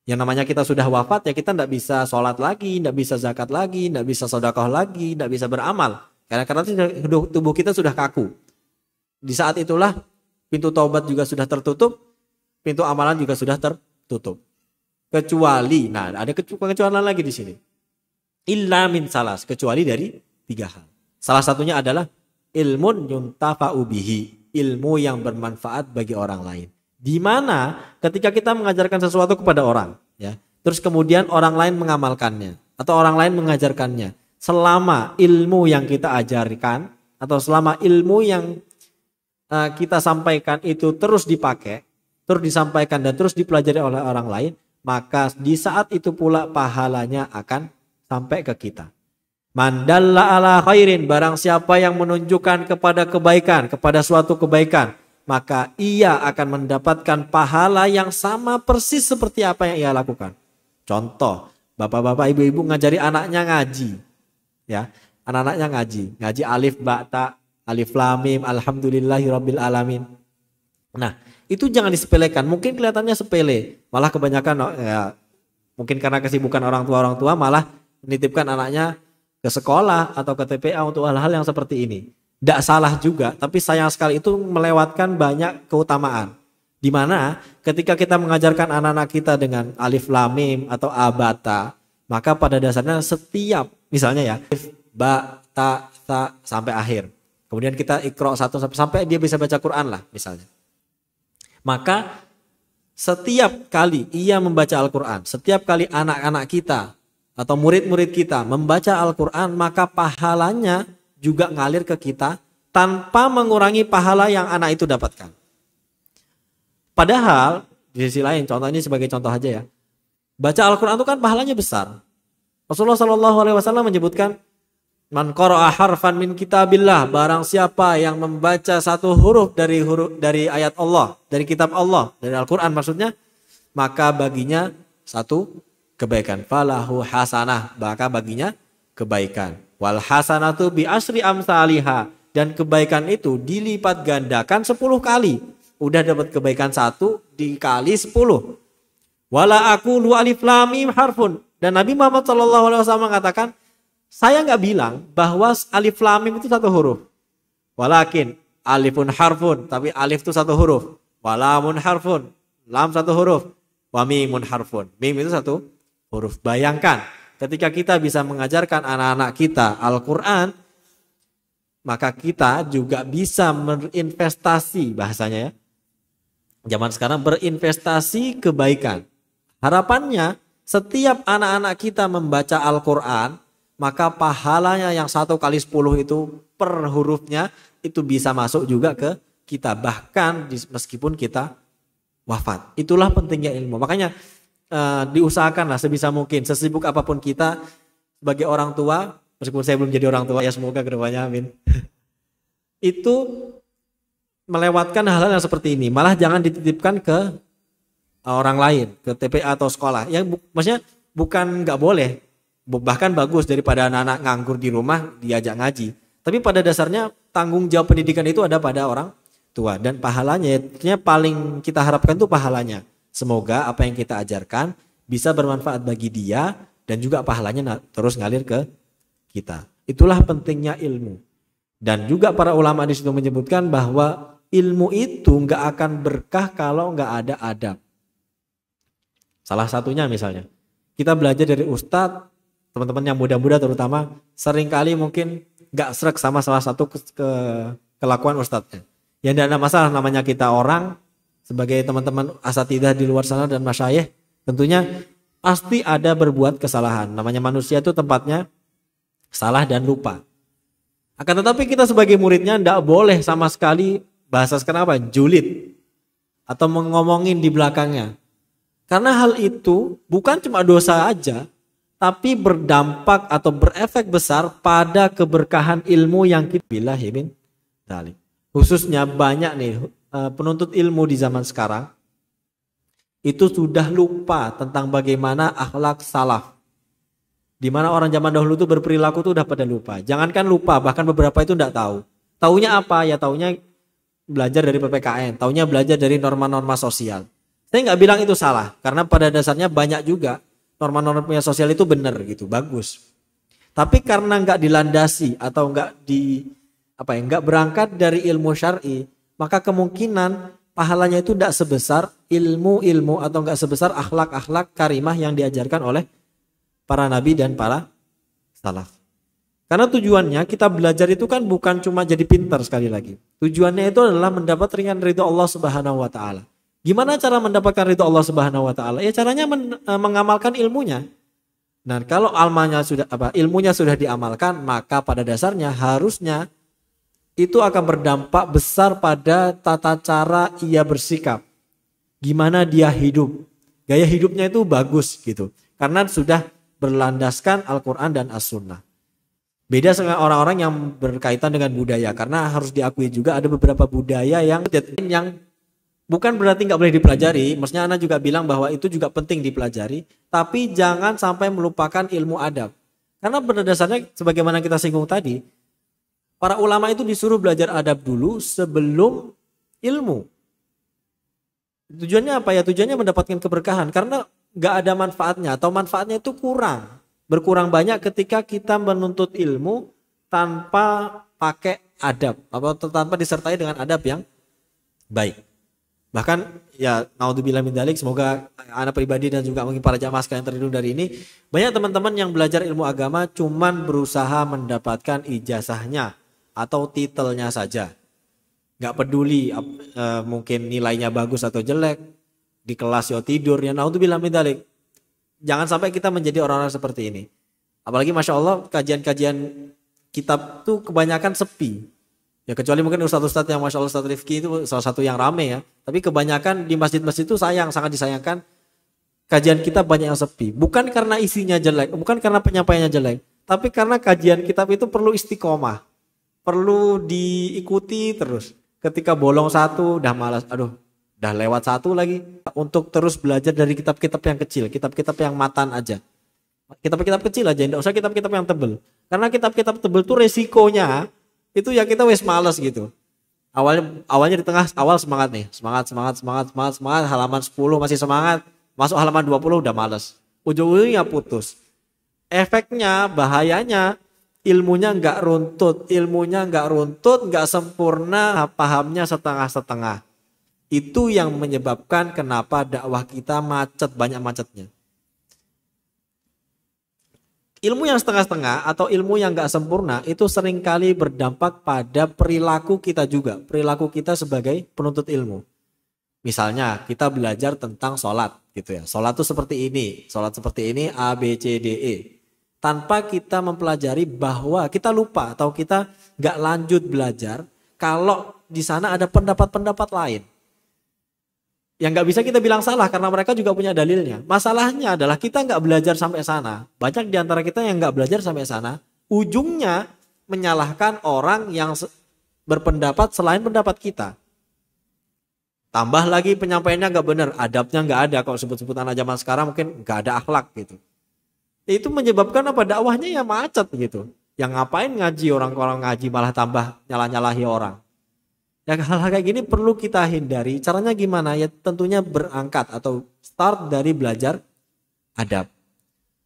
Speaker 1: Yang namanya kita sudah wafat ya kita tidak bisa sholat lagi, tidak bisa zakat lagi, tidak bisa sodakoh lagi, tidak bisa beramal. Karena karena tubuh kita sudah kaku. Di saat itulah pintu taubat juga sudah tertutup, pintu amalan juga sudah tertutup. Kecuali, nah ada kecuali lagi di sini. Illa min salas, kecuali dari tiga hal. Salah satunya adalah ilmun yuntafa'u bihi, ilmu yang bermanfaat bagi orang lain. Di mana ketika kita mengajarkan sesuatu kepada orang, ya, terus kemudian orang lain mengamalkannya atau orang lain mengajarkannya. Selama ilmu yang kita ajarkan atau selama ilmu yang uh, kita sampaikan itu terus dipakai, terus disampaikan dan terus dipelajari oleh orang lain, maka di saat itu pula pahalanya akan sampai ke kita. Mandalla ala khairin barang siapa yang menunjukkan kepada kebaikan, kepada suatu kebaikan, maka ia akan mendapatkan pahala yang sama persis seperti apa yang ia lakukan. Contoh, bapak-bapak ibu-ibu ngajari anaknya ngaji. Ya, anak-anaknya ngaji, ngaji alif ba ta, alif lamim, mim, alhamdulillahirabbil alamin. Nah, itu jangan disepelekan. Mungkin kelihatannya sepele, malah kebanyakan ya, mungkin karena kesibukan orang tua orang tua malah menitipkan anaknya ke sekolah atau ke TPA untuk hal-hal yang seperti ini. Tidak salah juga, tapi sayang sekali itu melewatkan banyak keutamaan. Di mana ketika kita mengajarkan anak-anak kita dengan alif lamim atau abata, maka pada dasarnya setiap misalnya ya alif, ba, ta, ta sampai akhir. Kemudian kita ikro satu sampai sampai dia bisa baca Quran lah misalnya. Maka setiap kali ia membaca Al-Quran, setiap kali anak-anak kita atau murid-murid kita membaca Al-Quran maka pahalanya juga ngalir ke kita tanpa mengurangi pahala yang anak itu dapatkan. Padahal di sisi lain contoh ini sebagai contoh aja ya. Baca Al-Quran itu kan pahalanya besar. Rasulullah Shallallahu Alaihi Wasallam menyebutkan Man harfan min kitabillah barang siapa yang membaca satu huruf dari huruf dari ayat Allah, dari kitab Allah, dari Al-Qur'an maksudnya, maka baginya satu kebaikan. Falahu hasanah, maka baginya kebaikan. Wal hasanatu bi asri amsalihah dan kebaikan itu dilipat gandakan 10 kali. Udah dapat kebaikan satu dikali 10. Wala aku lu alif lam harfun. Dan Nabi Muhammad Shallallahu alaihi wasallam mengatakan, saya nggak bilang bahwa alif lam itu satu huruf. Walakin alifun harfun, tapi alif itu satu huruf. Walamun harfun, lam satu huruf. Wa mimun harfun. Mim itu satu huruf. Bayangkan ketika kita bisa mengajarkan anak-anak kita Al-Quran, maka kita juga bisa berinvestasi bahasanya ya. Zaman sekarang berinvestasi kebaikan. Harapannya setiap anak-anak kita membaca Al-Quran, maka pahalanya yang satu kali sepuluh itu per hurufnya itu bisa masuk juga ke kita bahkan meskipun kita wafat. Itulah pentingnya ilmu. Makanya uh, eh, diusahakanlah sebisa mungkin sesibuk apapun kita sebagai orang tua meskipun saya belum jadi orang tua ya semoga kedepannya amin itu melewatkan hal-hal yang seperti ini malah jangan dititipkan ke eh, orang lain ke TPA atau sekolah yang bu maksudnya bukan nggak boleh bahkan bagus daripada anak-anak nganggur di rumah diajak ngaji tapi pada dasarnya tanggung jawab pendidikan itu ada pada orang tua dan pahalanya paling kita harapkan itu pahalanya Semoga apa yang kita ajarkan bisa bermanfaat bagi dia dan juga pahalanya terus ngalir ke kita. Itulah pentingnya ilmu. Dan juga para ulama di situ menyebutkan bahwa ilmu itu nggak akan berkah kalau nggak ada adab. Salah satunya misalnya, kita belajar dari ustadz, teman-teman yang muda-muda terutama, seringkali mungkin nggak serak sama salah satu ke, ke, kelakuan ustadznya. Yang tidak ada masalah namanya kita orang, sebagai teman-teman asatidah di luar sana dan masyayih tentunya pasti ada berbuat kesalahan. Namanya manusia itu tempatnya salah dan lupa. Akan tetapi kita sebagai muridnya tidak boleh sama sekali bahasa sekarang apa? Julid. Atau mengomongin di belakangnya. Karena hal itu bukan cuma dosa aja, tapi berdampak atau berefek besar pada keberkahan ilmu yang kita bilahi min ya Khususnya banyak nih Eh, penuntut ilmu di zaman sekarang itu sudah lupa tentang bagaimana akhlak salaf. Di mana orang zaman dahulu itu berperilaku itu udah pada lupa. Jangankan lupa, bahkan beberapa itu tidak tahu. Taunya apa? Ya taunya belajar dari PPKN, taunya belajar dari norma-norma sosial. Saya nggak bilang itu salah, karena pada dasarnya banyak juga norma-norma sosial itu benar gitu, bagus. Tapi karena nggak dilandasi atau nggak di apa ya, nggak berangkat dari ilmu syari, maka kemungkinan pahalanya itu tidak sebesar ilmu-ilmu atau nggak sebesar akhlak-akhlak karimah yang diajarkan oleh para nabi dan para salaf. Karena tujuannya kita belajar itu kan bukan cuma jadi pintar sekali lagi. Tujuannya itu adalah mendapat ringan ridho Allah Subhanahu wa taala. Gimana cara mendapatkan ridho Allah Subhanahu wa taala? Ya caranya men, eh, mengamalkan ilmunya. Nah, kalau almanya sudah apa ilmunya sudah diamalkan, maka pada dasarnya harusnya itu akan berdampak besar pada tata cara ia bersikap. Gimana dia hidup. Gaya hidupnya itu bagus gitu. Karena sudah berlandaskan Al-Quran dan As-Sunnah. Beda dengan orang-orang yang berkaitan dengan budaya. Karena harus diakui juga ada beberapa budaya yang yang bukan berarti nggak boleh dipelajari. Maksudnya Ana juga bilang bahwa itu juga penting dipelajari. Tapi jangan sampai melupakan ilmu adab. Karena berdasarnya sebagaimana kita singgung tadi, Para ulama itu disuruh belajar adab dulu sebelum ilmu. Tujuannya apa ya? Tujuannya mendapatkan keberkahan karena nggak ada manfaatnya atau manfaatnya itu kurang, berkurang banyak ketika kita menuntut ilmu tanpa pakai adab atau tanpa disertai dengan adab yang baik. Bahkan ya naudzubillah min dalik semoga anak pribadi dan juga mungkin para jamaah sekalian terlindung dari ini. Banyak teman-teman yang belajar ilmu agama cuman berusaha mendapatkan ijazahnya atau titelnya saja. Nggak peduli uh, mungkin nilainya bagus atau jelek, di kelas yo tidur ya, Nah untuk bilang mindalik. Jangan sampai kita menjadi orang-orang seperti ini. Apalagi Masya Allah kajian-kajian kitab tuh kebanyakan sepi. Ya kecuali mungkin ustadz-ustadz yang Masya Allah Ustadz Rifki itu salah satu yang rame ya. Tapi kebanyakan di masjid-masjid itu sayang, sangat disayangkan kajian kita banyak yang sepi. Bukan karena isinya jelek, bukan karena penyampaiannya jelek, tapi karena kajian kitab itu perlu istiqomah perlu diikuti terus. Ketika bolong satu udah malas, aduh, udah lewat satu lagi. Untuk terus belajar dari kitab-kitab yang kecil, kitab-kitab yang matan aja. Kitab-kitab kecil aja, enggak usah kitab-kitab yang tebel. Karena kitab-kitab tebel tuh resikonya itu ya kita wes males gitu. Awalnya awalnya di tengah awal semangat nih, semangat semangat semangat semangat semangat halaman 10 masih semangat, masuk halaman 20 udah males. Ujung-ujungnya putus. Efeknya bahayanya ilmunya nggak runtut, ilmunya nggak runtut, nggak sempurna, pahamnya setengah-setengah. Itu yang menyebabkan kenapa dakwah kita macet, banyak macetnya. Ilmu yang setengah-setengah atau ilmu yang nggak sempurna itu seringkali berdampak pada perilaku kita juga, perilaku kita sebagai penuntut ilmu. Misalnya kita belajar tentang sholat gitu ya, sholat itu seperti ini, sholat seperti ini A B C D E tanpa kita mempelajari bahwa kita lupa atau kita nggak lanjut belajar kalau di sana ada pendapat-pendapat lain yang nggak bisa kita bilang salah karena mereka juga punya dalilnya. Masalahnya adalah kita nggak belajar sampai sana. Banyak di antara kita yang nggak belajar sampai sana, ujungnya menyalahkan orang yang berpendapat selain pendapat kita. Tambah lagi penyampaiannya nggak benar, adabnya nggak ada. Kalau sebut sebutan anak zaman sekarang mungkin nggak ada akhlak gitu itu menyebabkan apa dakwahnya ya macet gitu yang ngapain ngaji orang-orang ngaji malah tambah nyalah-nyalahi orang ya hal-hal kayak gini perlu kita hindari caranya gimana ya tentunya berangkat atau start dari belajar adab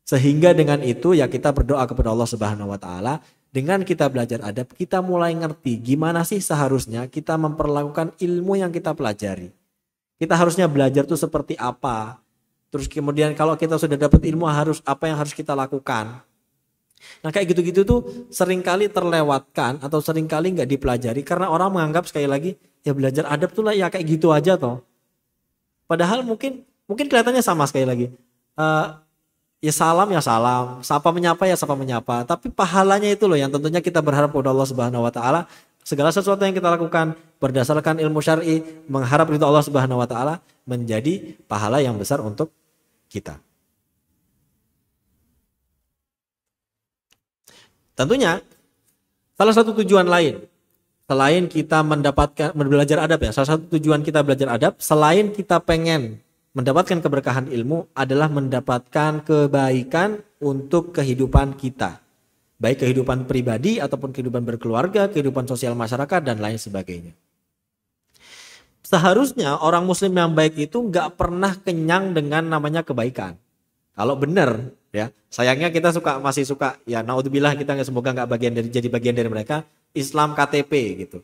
Speaker 1: sehingga dengan itu ya kita berdoa kepada Allah Subhanahu wa taala dengan kita belajar adab kita mulai ngerti gimana sih seharusnya kita memperlakukan ilmu yang kita pelajari kita harusnya belajar tuh seperti apa Terus kemudian kalau kita sudah dapat ilmu harus apa yang harus kita lakukan. Nah kayak gitu-gitu tuh seringkali terlewatkan atau seringkali nggak dipelajari karena orang menganggap sekali lagi ya belajar adab tuh lah ya kayak gitu aja toh. Padahal mungkin mungkin kelihatannya sama sekali lagi. Uh, ya salam ya salam, sapa menyapa ya sapa menyapa. Tapi pahalanya itu loh yang tentunya kita berharap kepada Allah Subhanahu Wa Taala. Segala sesuatu yang kita lakukan berdasarkan ilmu syari mengharap ridho Allah Subhanahu Wa Taala menjadi pahala yang besar untuk kita. Tentunya salah satu tujuan lain selain kita mendapatkan belajar adab ya, salah satu tujuan kita belajar adab selain kita pengen mendapatkan keberkahan ilmu adalah mendapatkan kebaikan untuk kehidupan kita. Baik kehidupan pribadi ataupun kehidupan berkeluarga, kehidupan sosial masyarakat dan lain sebagainya seharusnya orang muslim yang baik itu nggak pernah kenyang dengan namanya kebaikan. Kalau benar ya, sayangnya kita suka masih suka ya naudzubillah kita nggak semoga nggak bagian dari jadi bagian dari mereka Islam KTP gitu.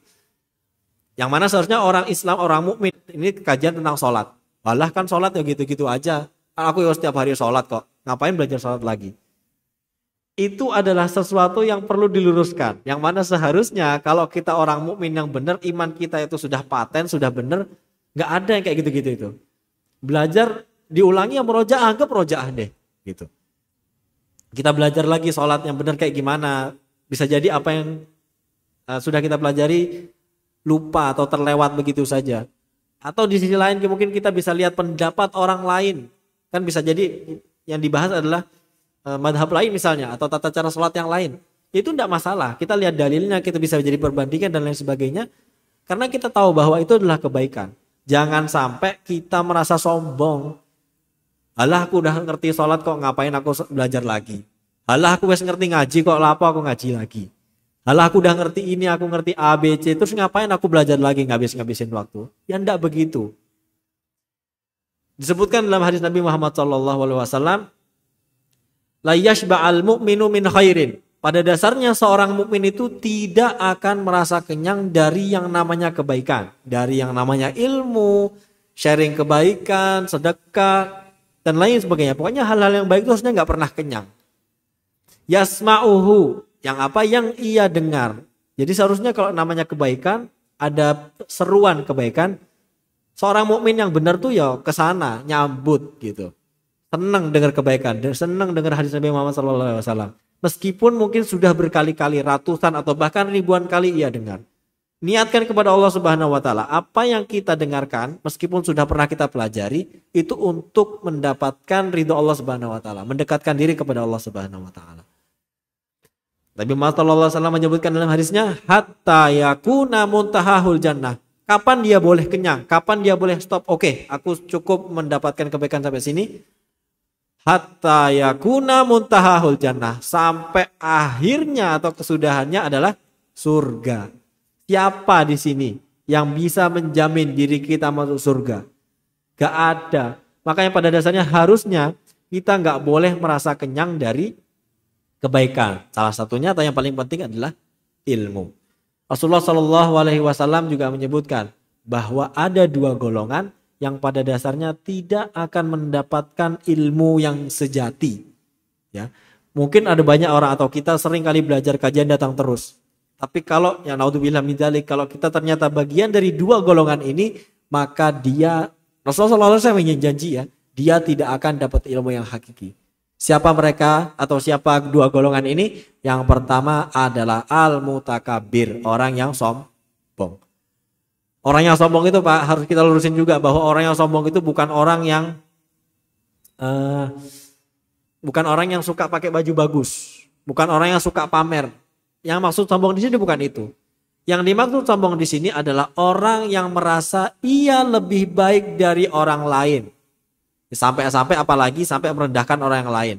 Speaker 1: Yang mana seharusnya orang Islam orang mukmin ini kajian tentang sholat. Walah kan sholat ya gitu-gitu aja. Aku ya setiap hari sholat kok. Ngapain belajar sholat lagi? itu adalah sesuatu yang perlu diluruskan. Yang mana seharusnya kalau kita orang mukmin yang benar, iman kita itu sudah paten, sudah benar, nggak ada yang kayak gitu-gitu itu. Belajar diulangi yang merojah, anggap rojaah deh, gitu. Kita belajar lagi sholat yang benar kayak gimana. Bisa jadi apa yang uh, sudah kita pelajari lupa atau terlewat begitu saja. Atau di sisi lain mungkin kita bisa lihat pendapat orang lain. Kan bisa jadi yang dibahas adalah Eh, madhab lain misalnya atau tata cara sholat yang lain itu tidak masalah kita lihat dalilnya kita bisa jadi perbandingan dan lain sebagainya karena kita tahu bahwa itu adalah kebaikan jangan sampai kita merasa sombong Allah aku udah ngerti sholat kok ngapain aku belajar lagi Allah aku wes ngerti ngaji kok lapo aku ngaji lagi Allah aku udah ngerti ini aku ngerti A B C terus ngapain aku belajar lagi ngabis ngabisin waktu ya ndak begitu disebutkan dalam hadis Nabi Muhammad Shallallahu Alaihi Wasallam la baal mu'minu min khairin. Pada dasarnya seorang mukmin itu tidak akan merasa kenyang dari yang namanya kebaikan, dari yang namanya ilmu, sharing kebaikan, sedekah, dan lain sebagainya. Pokoknya hal-hal yang baik itu harusnya nggak pernah kenyang. Yasma'uhu, yang apa yang ia dengar. Jadi seharusnya kalau namanya kebaikan, ada seruan kebaikan, seorang mukmin yang benar tuh ya kesana, nyambut gitu senang dengar kebaikan, senang dengar hadis Nabi Muhammad SAW. Meskipun mungkin sudah berkali-kali ratusan atau bahkan ribuan kali ia dengar. Niatkan kepada Allah Subhanahu wa taala, apa yang kita dengarkan meskipun sudah pernah kita pelajari itu untuk mendapatkan ridho Allah Subhanahu wa taala, mendekatkan diri kepada Allah Subhanahu wa taala. Nabi Muhammad SAW menyebutkan dalam hadisnya hatta yakuna muntahahul jannah. Kapan dia boleh kenyang? Kapan dia boleh stop? Oke, okay, aku cukup mendapatkan kebaikan sampai sini hatta yakuna muntahahul jannah sampai akhirnya atau kesudahannya adalah surga. Siapa di sini yang bisa menjamin diri kita masuk surga? Gak ada. Makanya pada dasarnya harusnya kita nggak boleh merasa kenyang dari kebaikan. Salah satunya atau yang paling penting adalah ilmu. Rasulullah Shallallahu Alaihi Wasallam juga menyebutkan bahwa ada dua golongan yang pada dasarnya tidak akan mendapatkan ilmu yang sejati. Ya, mungkin ada banyak orang atau kita sering kali belajar kajian datang terus. Tapi kalau ya naudzubillah min kalau kita ternyata bagian dari dua golongan ini, maka dia Rasulullah SAW ingin ya, dia tidak akan dapat ilmu yang hakiki. Siapa mereka atau siapa dua golongan ini? Yang pertama adalah al-mutakabir, orang yang sombong. Orang yang sombong itu Pak harus kita lurusin juga bahwa orang yang sombong itu bukan orang yang uh, bukan orang yang suka pakai baju bagus, bukan orang yang suka pamer. Yang maksud sombong di sini bukan itu. Yang dimaksud sombong di sini adalah orang yang merasa ia lebih baik dari orang lain. Sampai-sampai apalagi sampai merendahkan orang yang lain.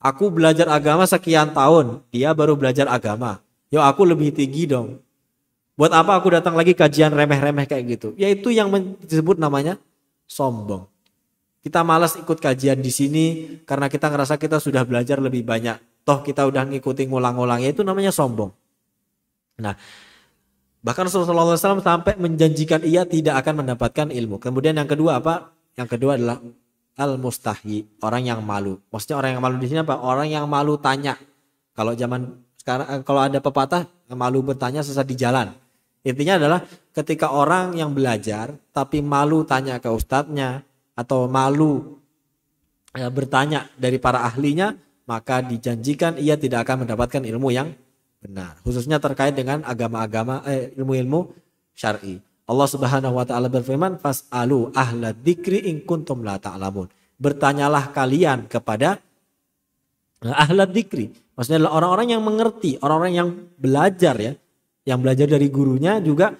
Speaker 1: Aku belajar agama sekian tahun, dia baru belajar agama. Yo aku lebih tinggi dong. Buat apa aku datang lagi kajian remeh-remeh kayak gitu? Yaitu yang disebut namanya sombong. Kita malas ikut kajian di sini karena kita ngerasa kita sudah belajar lebih banyak. Toh kita udah ngikutin ngulang-ngulang, yaitu namanya sombong. Nah, bahkan Rasulullah SAW sampai menjanjikan ia tidak akan mendapatkan ilmu. Kemudian yang kedua apa? Yang kedua adalah al mustahi, orang yang malu. Maksudnya orang yang malu di sini apa? Orang yang malu tanya. Kalau zaman sekarang eh, kalau ada pepatah malu bertanya sesat di jalan. Intinya adalah ketika orang yang belajar tapi malu tanya ke ustadznya atau malu ya, bertanya dari para ahlinya, maka dijanjikan ia tidak akan mendapatkan ilmu yang benar. Khususnya terkait dengan agama-agama eh, ilmu-ilmu syar'i. Allah Subhanahu wa taala berfirman, "Fas'alu ahla dzikri in kuntum la ta'lamun." Bertanyalah kalian kepada e, ahla dzikri. Maksudnya adalah orang-orang yang mengerti, orang-orang yang belajar ya yang belajar dari gurunya juga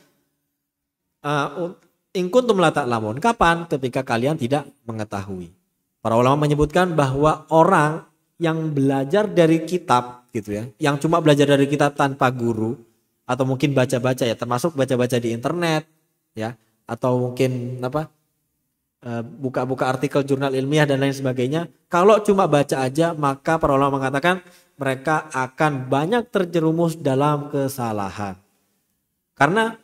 Speaker 1: eh, uh, ingkun lamun kapan ketika kalian tidak mengetahui para ulama menyebutkan bahwa orang yang belajar dari kitab gitu ya yang cuma belajar dari kitab tanpa guru atau mungkin baca-baca ya termasuk baca-baca di internet ya atau mungkin apa eh, buka-buka artikel jurnal ilmiah dan lain sebagainya kalau cuma baca aja maka para ulama mengatakan mereka akan banyak terjerumus dalam kesalahan. Karena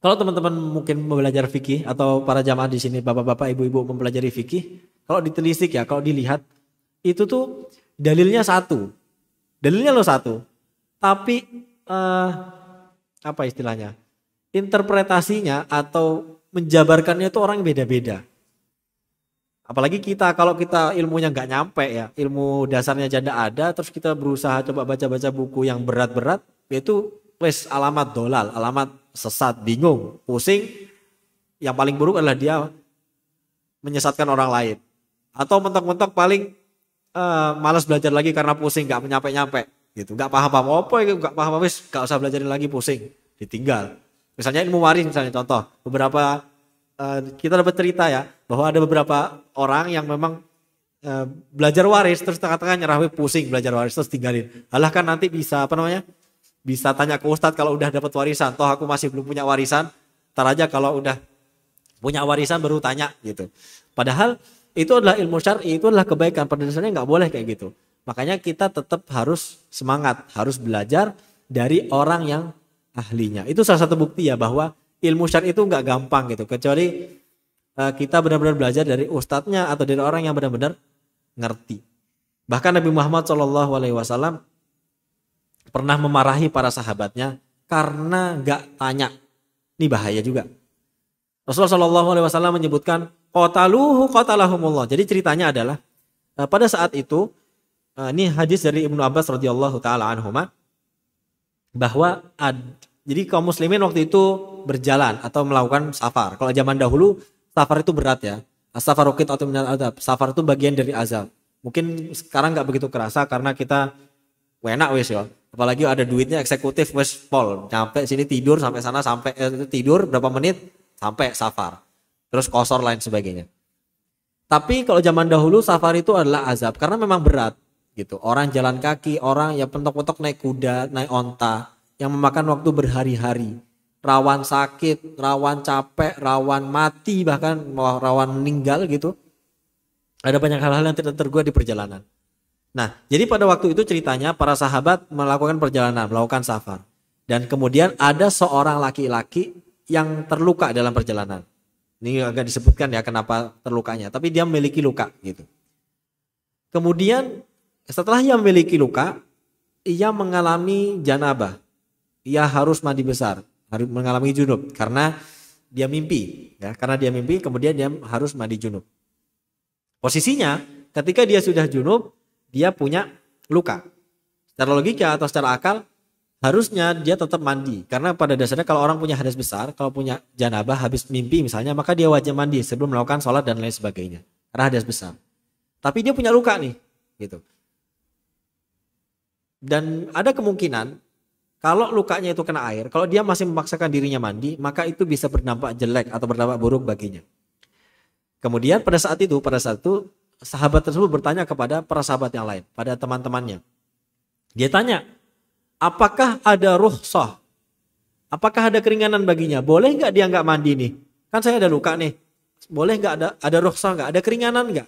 Speaker 1: kalau teman-teman mungkin belajar fikih atau para jamaah di sini bapak-bapak ibu-ibu mempelajari fikih, kalau ditelisik ya, kalau dilihat itu tuh dalilnya satu. Dalilnya lo satu. Tapi eh, apa istilahnya? Interpretasinya atau menjabarkannya itu orang beda-beda. Apalagi kita kalau kita ilmunya nggak nyampe ya, ilmu dasarnya janda ada, terus kita berusaha coba baca-baca buku yang berat-berat, itu wes alamat dolal, alamat sesat, bingung, pusing. Yang paling buruk adalah dia menyesatkan orang lain. Atau mentok-mentok paling uh, eh, malas belajar lagi karena pusing, nggak menyampe-nyampe gitu, nggak paham apa apa, nggak paham apa, wes nggak usah belajarin lagi pusing, ditinggal. Misalnya ilmu waris misalnya contoh, beberapa Eh, kita dapat cerita ya bahwa ada beberapa orang yang memang uh, belajar waris terus tengah-tengah nyerah pusing belajar waris terus tinggalin. Alah kan nanti bisa apa namanya? Bisa tanya ke ustadz kalau udah dapat warisan. Toh aku masih belum punya warisan. Ntar aja kalau udah punya warisan baru tanya gitu. Padahal itu adalah ilmu syar'i, itu adalah kebaikan. Pada dasarnya nggak boleh kayak gitu. Makanya kita tetap harus semangat, harus belajar dari orang yang ahlinya. Itu salah satu bukti ya bahwa ilmu syar itu nggak gampang gitu kecuali uh, kita benar-benar belajar dari ustadznya atau dari orang yang benar-benar ngerti bahkan Nabi Muhammad Shallallahu Alaihi Wasallam pernah memarahi para sahabatnya karena nggak tanya ini bahaya juga Rasulullah Shallallahu Alaihi Wasallam menyebutkan kotaluhu kotalahumullah jadi ceritanya adalah uh, pada saat itu uh, ini hadis dari Ibnu Abbas radhiyallahu taala anhuma bahwa ad, jadi kaum muslimin waktu itu berjalan atau melakukan safar. Kalau zaman dahulu safar itu berat ya. Safar rukit atau adab. Safar itu bagian dari azab. Mungkin sekarang nggak begitu kerasa karena kita enak wes ya. Apalagi ada duitnya eksekutif wes pol. Sampai sini tidur sampai sana sampai eh, tidur berapa menit sampai safar. Terus kosor lain sebagainya. Tapi kalau zaman dahulu safar itu adalah azab karena memang berat gitu. Orang jalan kaki, orang ya pentok-pentok naik kuda, naik onta yang memakan waktu berhari-hari rawan sakit, rawan capek, rawan mati bahkan rawan meninggal gitu. Ada banyak hal-hal yang tidak terduga di perjalanan. Nah, jadi pada waktu itu ceritanya para sahabat melakukan perjalanan, melakukan safar. Dan kemudian ada seorang laki-laki yang terluka dalam perjalanan. Ini agak disebutkan ya kenapa terlukanya, tapi dia memiliki luka gitu. Kemudian setelah ia memiliki luka, ia mengalami janabah. Ia harus mandi besar harus mengalami junub karena dia mimpi ya karena dia mimpi kemudian dia harus mandi junub posisinya ketika dia sudah junub dia punya luka secara logika atau secara akal harusnya dia tetap mandi karena pada dasarnya kalau orang punya hadas besar kalau punya janabah habis mimpi misalnya maka dia wajib mandi sebelum melakukan sholat dan lain sebagainya karena hadas besar tapi dia punya luka nih gitu dan ada kemungkinan kalau lukanya itu kena air, kalau dia masih memaksakan dirinya mandi, maka itu bisa berdampak jelek atau berdampak buruk baginya. Kemudian pada saat itu, pada saat itu sahabat tersebut bertanya kepada para sahabat yang lain, pada teman-temannya. Dia tanya, apakah ada ruhsah? Apakah ada keringanan baginya? Boleh nggak dia nggak mandi nih? Kan saya ada luka nih. Boleh nggak ada ada ruhsah nggak? Ada keringanan nggak?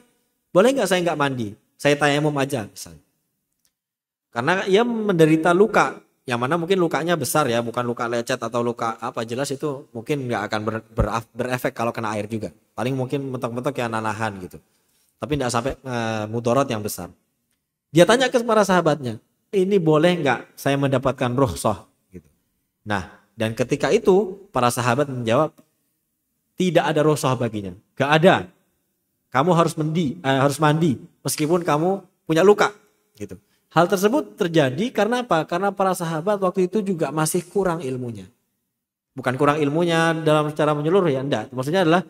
Speaker 1: Boleh nggak saya nggak mandi? Saya tanya mau aja misalnya. Karena ia menderita luka yang mana mungkin lukanya besar ya, bukan luka lecet atau luka apa jelas itu mungkin nggak akan ber, ber, berefek kalau kena air juga. Paling mungkin mentok-mentok ya nanahan gitu. Tapi nggak sampai e, mudorot yang besar. Dia tanya ke para sahabatnya, ini boleh nggak saya mendapatkan ruhsah gitu. Nah, dan ketika itu para sahabat menjawab, tidak ada ruhsah baginya. Gak ada. Kamu harus mandi, eh, harus mandi meskipun kamu punya luka gitu. Hal tersebut terjadi karena apa? Karena para sahabat waktu itu juga masih kurang ilmunya. Bukan kurang ilmunya dalam secara menyeluruh ya, enggak. Maksudnya adalah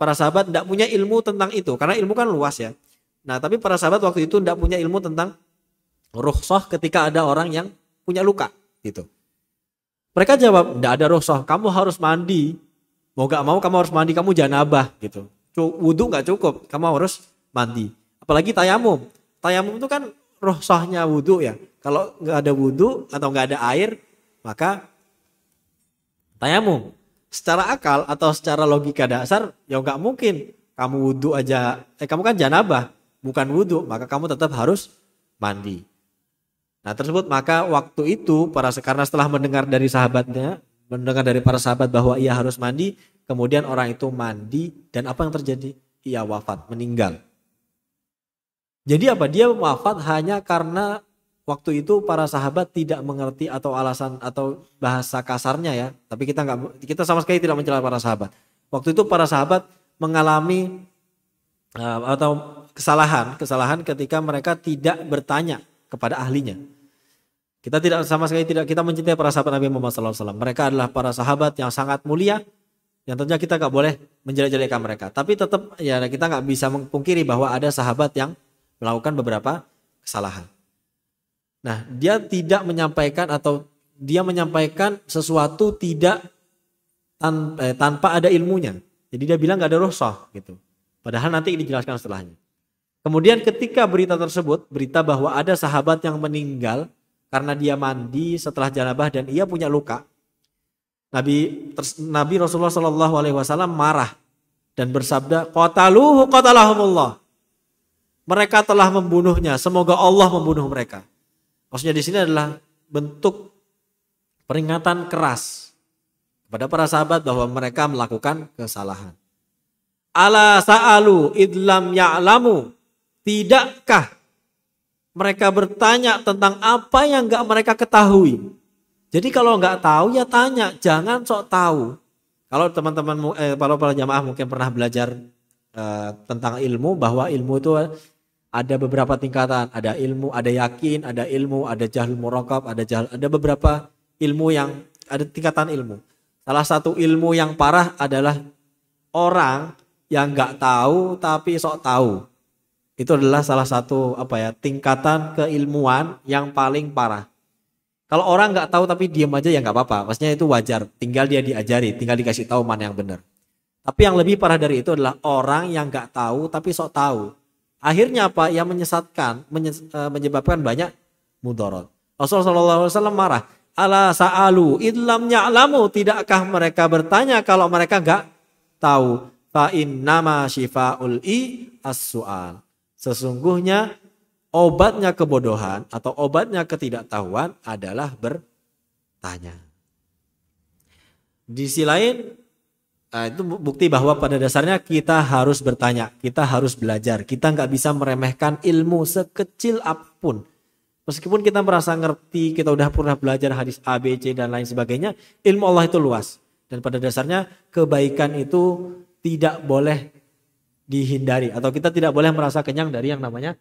Speaker 1: para sahabat enggak punya ilmu tentang itu. Karena ilmu kan luas ya. Nah tapi para sahabat waktu itu enggak punya ilmu tentang ruhsoh ketika ada orang yang punya luka gitu. Mereka jawab, enggak ada ruhsoh, kamu harus mandi. Mau gak mau kamu harus mandi, kamu jangan abah gitu. Wudhu nggak cukup, kamu harus mandi. Apalagi tayamum. Tayamum itu kan roh sahnya wudhu ya. Kalau nggak ada wudhu atau nggak ada air, maka tayamum. Secara akal atau secara logika dasar, ya nggak mungkin kamu wudhu aja. Eh kamu kan janabah, bukan wudhu, maka kamu tetap harus mandi. Nah tersebut maka waktu itu para karena setelah mendengar dari sahabatnya, mendengar dari para sahabat bahwa ia harus mandi, kemudian orang itu mandi dan apa yang terjadi? Ia wafat, meninggal. Jadi apa? Dia wafat hanya karena waktu itu para sahabat tidak mengerti atau alasan atau bahasa kasarnya ya. Tapi kita nggak kita sama sekali tidak mencela para sahabat. Waktu itu para sahabat mengalami uh, atau kesalahan, kesalahan ketika mereka tidak bertanya kepada ahlinya. Kita tidak sama sekali tidak kita mencintai para sahabat Nabi Muhammad SAW. Mereka adalah para sahabat yang sangat mulia, yang tentunya kita nggak boleh menjelek-jelekan mereka. Tapi tetap ya kita nggak bisa mengpungkiri bahwa ada sahabat yang melakukan beberapa kesalahan. Nah, dia tidak menyampaikan atau dia menyampaikan sesuatu tidak tanpa, eh, tanpa ada ilmunya. Jadi dia bilang nggak ada rukhsah gitu. Padahal nanti dijelaskan setelahnya. Kemudian ketika berita tersebut, berita bahwa ada sahabat yang meninggal karena dia mandi setelah janabah dan ia punya luka. Nabi Nabi Rasulullah Shallallahu alaihi wasallam marah dan bersabda, "Kota "Qataluhu qatalahumullah." mereka telah membunuhnya. Semoga Allah membunuh mereka. Maksudnya di sini adalah bentuk peringatan keras kepada para sahabat bahwa mereka melakukan kesalahan. Ala sa'alu idlam ya'lamu. Tidakkah mereka bertanya tentang apa yang enggak mereka ketahui? Jadi kalau enggak tahu ya tanya, jangan sok tahu. Kalau teman-teman, eh, kalau para jamaah mungkin pernah belajar eh, tentang ilmu bahwa ilmu itu ada beberapa tingkatan, ada ilmu, ada yakin, ada ilmu, ada jahil murakab, ada jahil, ada beberapa ilmu yang ada tingkatan ilmu. Salah satu ilmu yang parah adalah orang yang nggak tahu tapi sok tahu. Itu adalah salah satu apa ya tingkatan keilmuan yang paling parah. Kalau orang nggak tahu tapi diem aja ya nggak apa-apa. Maksudnya itu wajar. Tinggal dia diajari, tinggal dikasih tahu mana yang benar. Tapi yang lebih parah dari itu adalah orang yang nggak tahu tapi sok tahu Akhirnya apa? Yang menyesatkan, e, menyebabkan banyak mudarat. Rasulullah SAW marah. Ala sa'alu idlam ya'lamu. Tidakkah mereka bertanya kalau mereka enggak tahu? Fa nama syifa'ul i as-su'al. Sesungguhnya obatnya kebodohan atau obatnya ketidaktahuan adalah bertanya. Di sisi lain Nah, itu bukti bahwa pada dasarnya kita harus bertanya, kita harus belajar, kita nggak bisa meremehkan ilmu sekecil apapun. Meskipun kita merasa ngerti, kita udah pernah belajar hadis A, B, C, dan lain sebagainya, ilmu Allah itu luas. Dan pada dasarnya kebaikan itu tidak boleh dihindari atau kita tidak boleh merasa kenyang dari yang namanya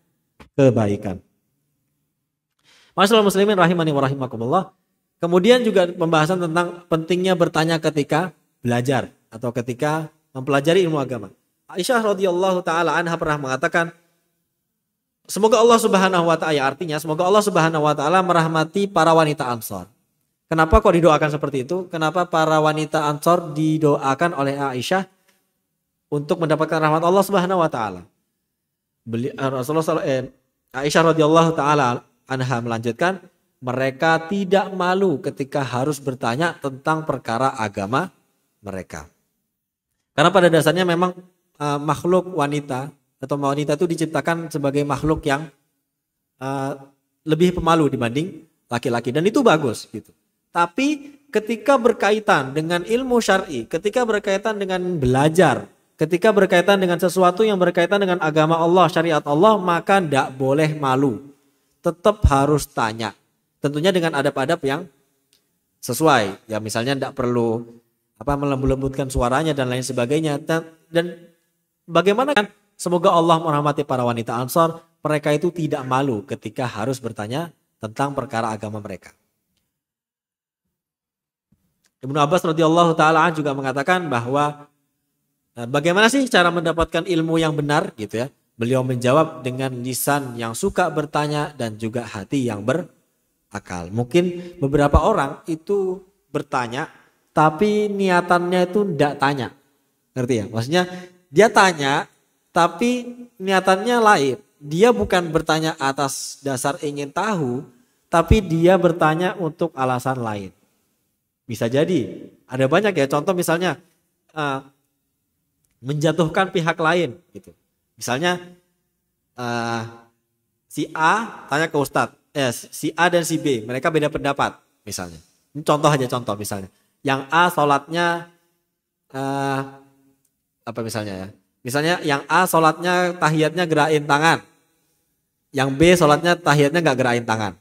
Speaker 1: kebaikan. Masalah muslimin rahimani wa rahimakumullah. Kemudian juga pembahasan tentang pentingnya bertanya ketika belajar atau ketika mempelajari ilmu agama. Aisyah radhiyallahu taala anha pernah mengatakan, semoga Allah Subhanahu wa taala ya artinya semoga Allah Subhanahu wa taala merahmati para wanita Ansor. Kenapa kok didoakan seperti itu? Kenapa para wanita Ansor didoakan oleh Aisyah untuk mendapatkan rahmat Allah Subhanahu wa taala? Eh, Rasulullah eh, Aisyah radhiyallahu taala anha melanjutkan, mereka tidak malu ketika harus bertanya tentang perkara agama mereka. Karena pada dasarnya memang uh, makhluk wanita atau wanita itu diciptakan sebagai makhluk yang uh, lebih pemalu dibanding laki-laki dan itu bagus gitu. Tapi ketika berkaitan dengan ilmu syar'i, ketika berkaitan dengan belajar, ketika berkaitan dengan sesuatu yang berkaitan dengan agama Allah, syariat Allah, maka tidak boleh malu. Tetap harus tanya. Tentunya dengan adab-adab yang sesuai. Ya misalnya tidak perlu apa melembut-lembutkan suaranya dan lain sebagainya dan, dan bagaimana kan semoga Allah merahmati para wanita Ansor mereka itu tidak malu ketika harus bertanya tentang perkara agama mereka Ibnu Abbas radhiyallahu taala juga mengatakan bahwa nah, bagaimana sih cara mendapatkan ilmu yang benar gitu ya beliau menjawab dengan lisan yang suka bertanya dan juga hati yang berakal mungkin beberapa orang itu bertanya tapi niatannya itu ndak tanya. Ngerti ya? Maksudnya dia tanya tapi niatannya lain. Dia bukan bertanya atas dasar ingin tahu, tapi dia bertanya untuk alasan lain. Bisa jadi. Ada banyak ya contoh misalnya uh, menjatuhkan pihak lain gitu. Misalnya uh, si A tanya ke Ustadz, eh, si A dan si B mereka beda pendapat misalnya. Ini contoh aja contoh misalnya yang A sholatnya uh, apa misalnya ya misalnya yang A sholatnya tahiyatnya gerain tangan yang B sholatnya tahiyatnya nggak gerain tangan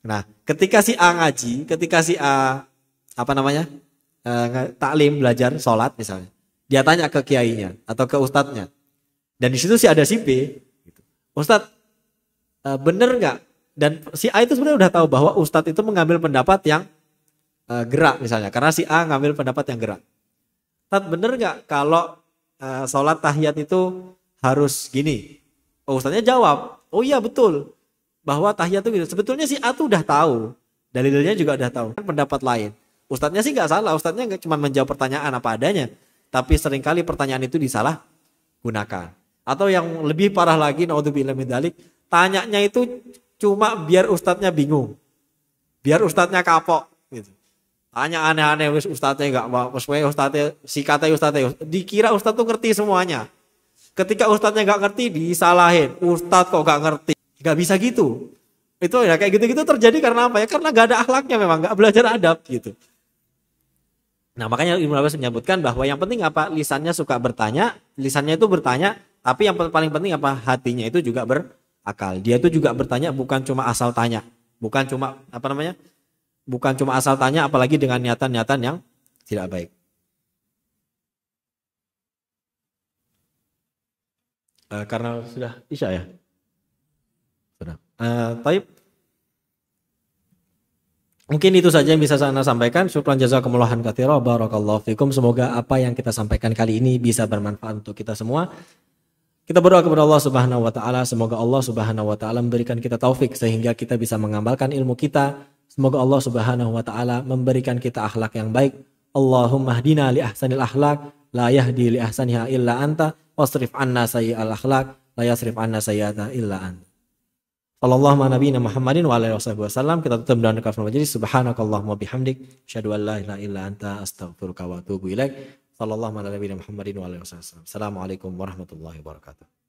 Speaker 1: nah ketika si A ngaji ketika si A apa namanya uh, taklim belajar sholat misalnya dia tanya ke kiainya atau ke ustadznya dan di situ si ada si B gitu. ustadz uh, bener nggak dan si A itu sebenarnya udah tahu bahwa ustadz itu mengambil pendapat yang uh, gerak misalnya. Karena si A ngambil pendapat yang gerak. Tat bener nggak kalau uh, sholat tahiyat itu harus gini? Oh, Ustaznya jawab, oh iya betul. Bahwa tahiyat itu gitu. Sebetulnya si A tuh udah tahu. Dalilnya juga udah tahu. Kan pendapat lain. Ustadznya sih nggak salah, Ustadznya nggak cuma menjawab pertanyaan apa adanya, tapi seringkali pertanyaan itu disalah gunakan. Atau yang lebih parah lagi, naudzubillah min dalik, tanyanya itu cuma biar Ustadznya bingung, biar Ustadznya kapok. Tanya aneh-aneh wis ustadznya nggak wis si kata ustaznya dikira ustadz tuh ngerti semuanya. Ketika ustadznya enggak ngerti disalahin. Ustadz kok enggak ngerti? Nggak bisa gitu. Itu ya kayak gitu-gitu terjadi karena apa ya? Karena nggak ada akhlaknya memang nggak belajar adab gitu. Nah makanya Ibnu Abbas menyebutkan bahwa yang penting apa lisannya suka bertanya, lisannya itu bertanya, tapi yang paling penting apa hatinya itu juga berakal. Dia itu juga bertanya bukan cuma asal tanya, bukan cuma apa namanya Bukan cuma asal tanya apalagi dengan niatan-niatan yang tidak baik. Uh, karena sudah isya ya? Sudah. Uh, taib. Mungkin itu saja yang bisa saya sampaikan. Syukran jazakumullah katsira barakallahu fikum. Semoga apa yang kita sampaikan kali ini bisa bermanfaat untuk kita semua. Kita berdoa kepada Allah Subhanahu wa taala, semoga Allah Subhanahu wa taala memberikan kita taufik sehingga kita bisa mengamalkan ilmu kita Semoga Allah Subhanahu wa taala memberikan kita akhlak yang baik. Allahumma hdina li ahsanil akhlak la yahdi li ahsaniha illa anta wasrif anna sayyi'al akhlak la yasrif anna sayyi'ata illa anta. Sallallahu ala nabiyina Muhammadin wa alihi wasallam. Kita tutup dengan kafir majelis. Subhanakallahumma bihamdik, syadu an la ilaha illa anta, astaghfiruka wa atubu ilaik. Sallallahu ala nabiyina Muhammadin wa alihi wasallam. Assalamualaikum warahmatullahi wabarakatuh.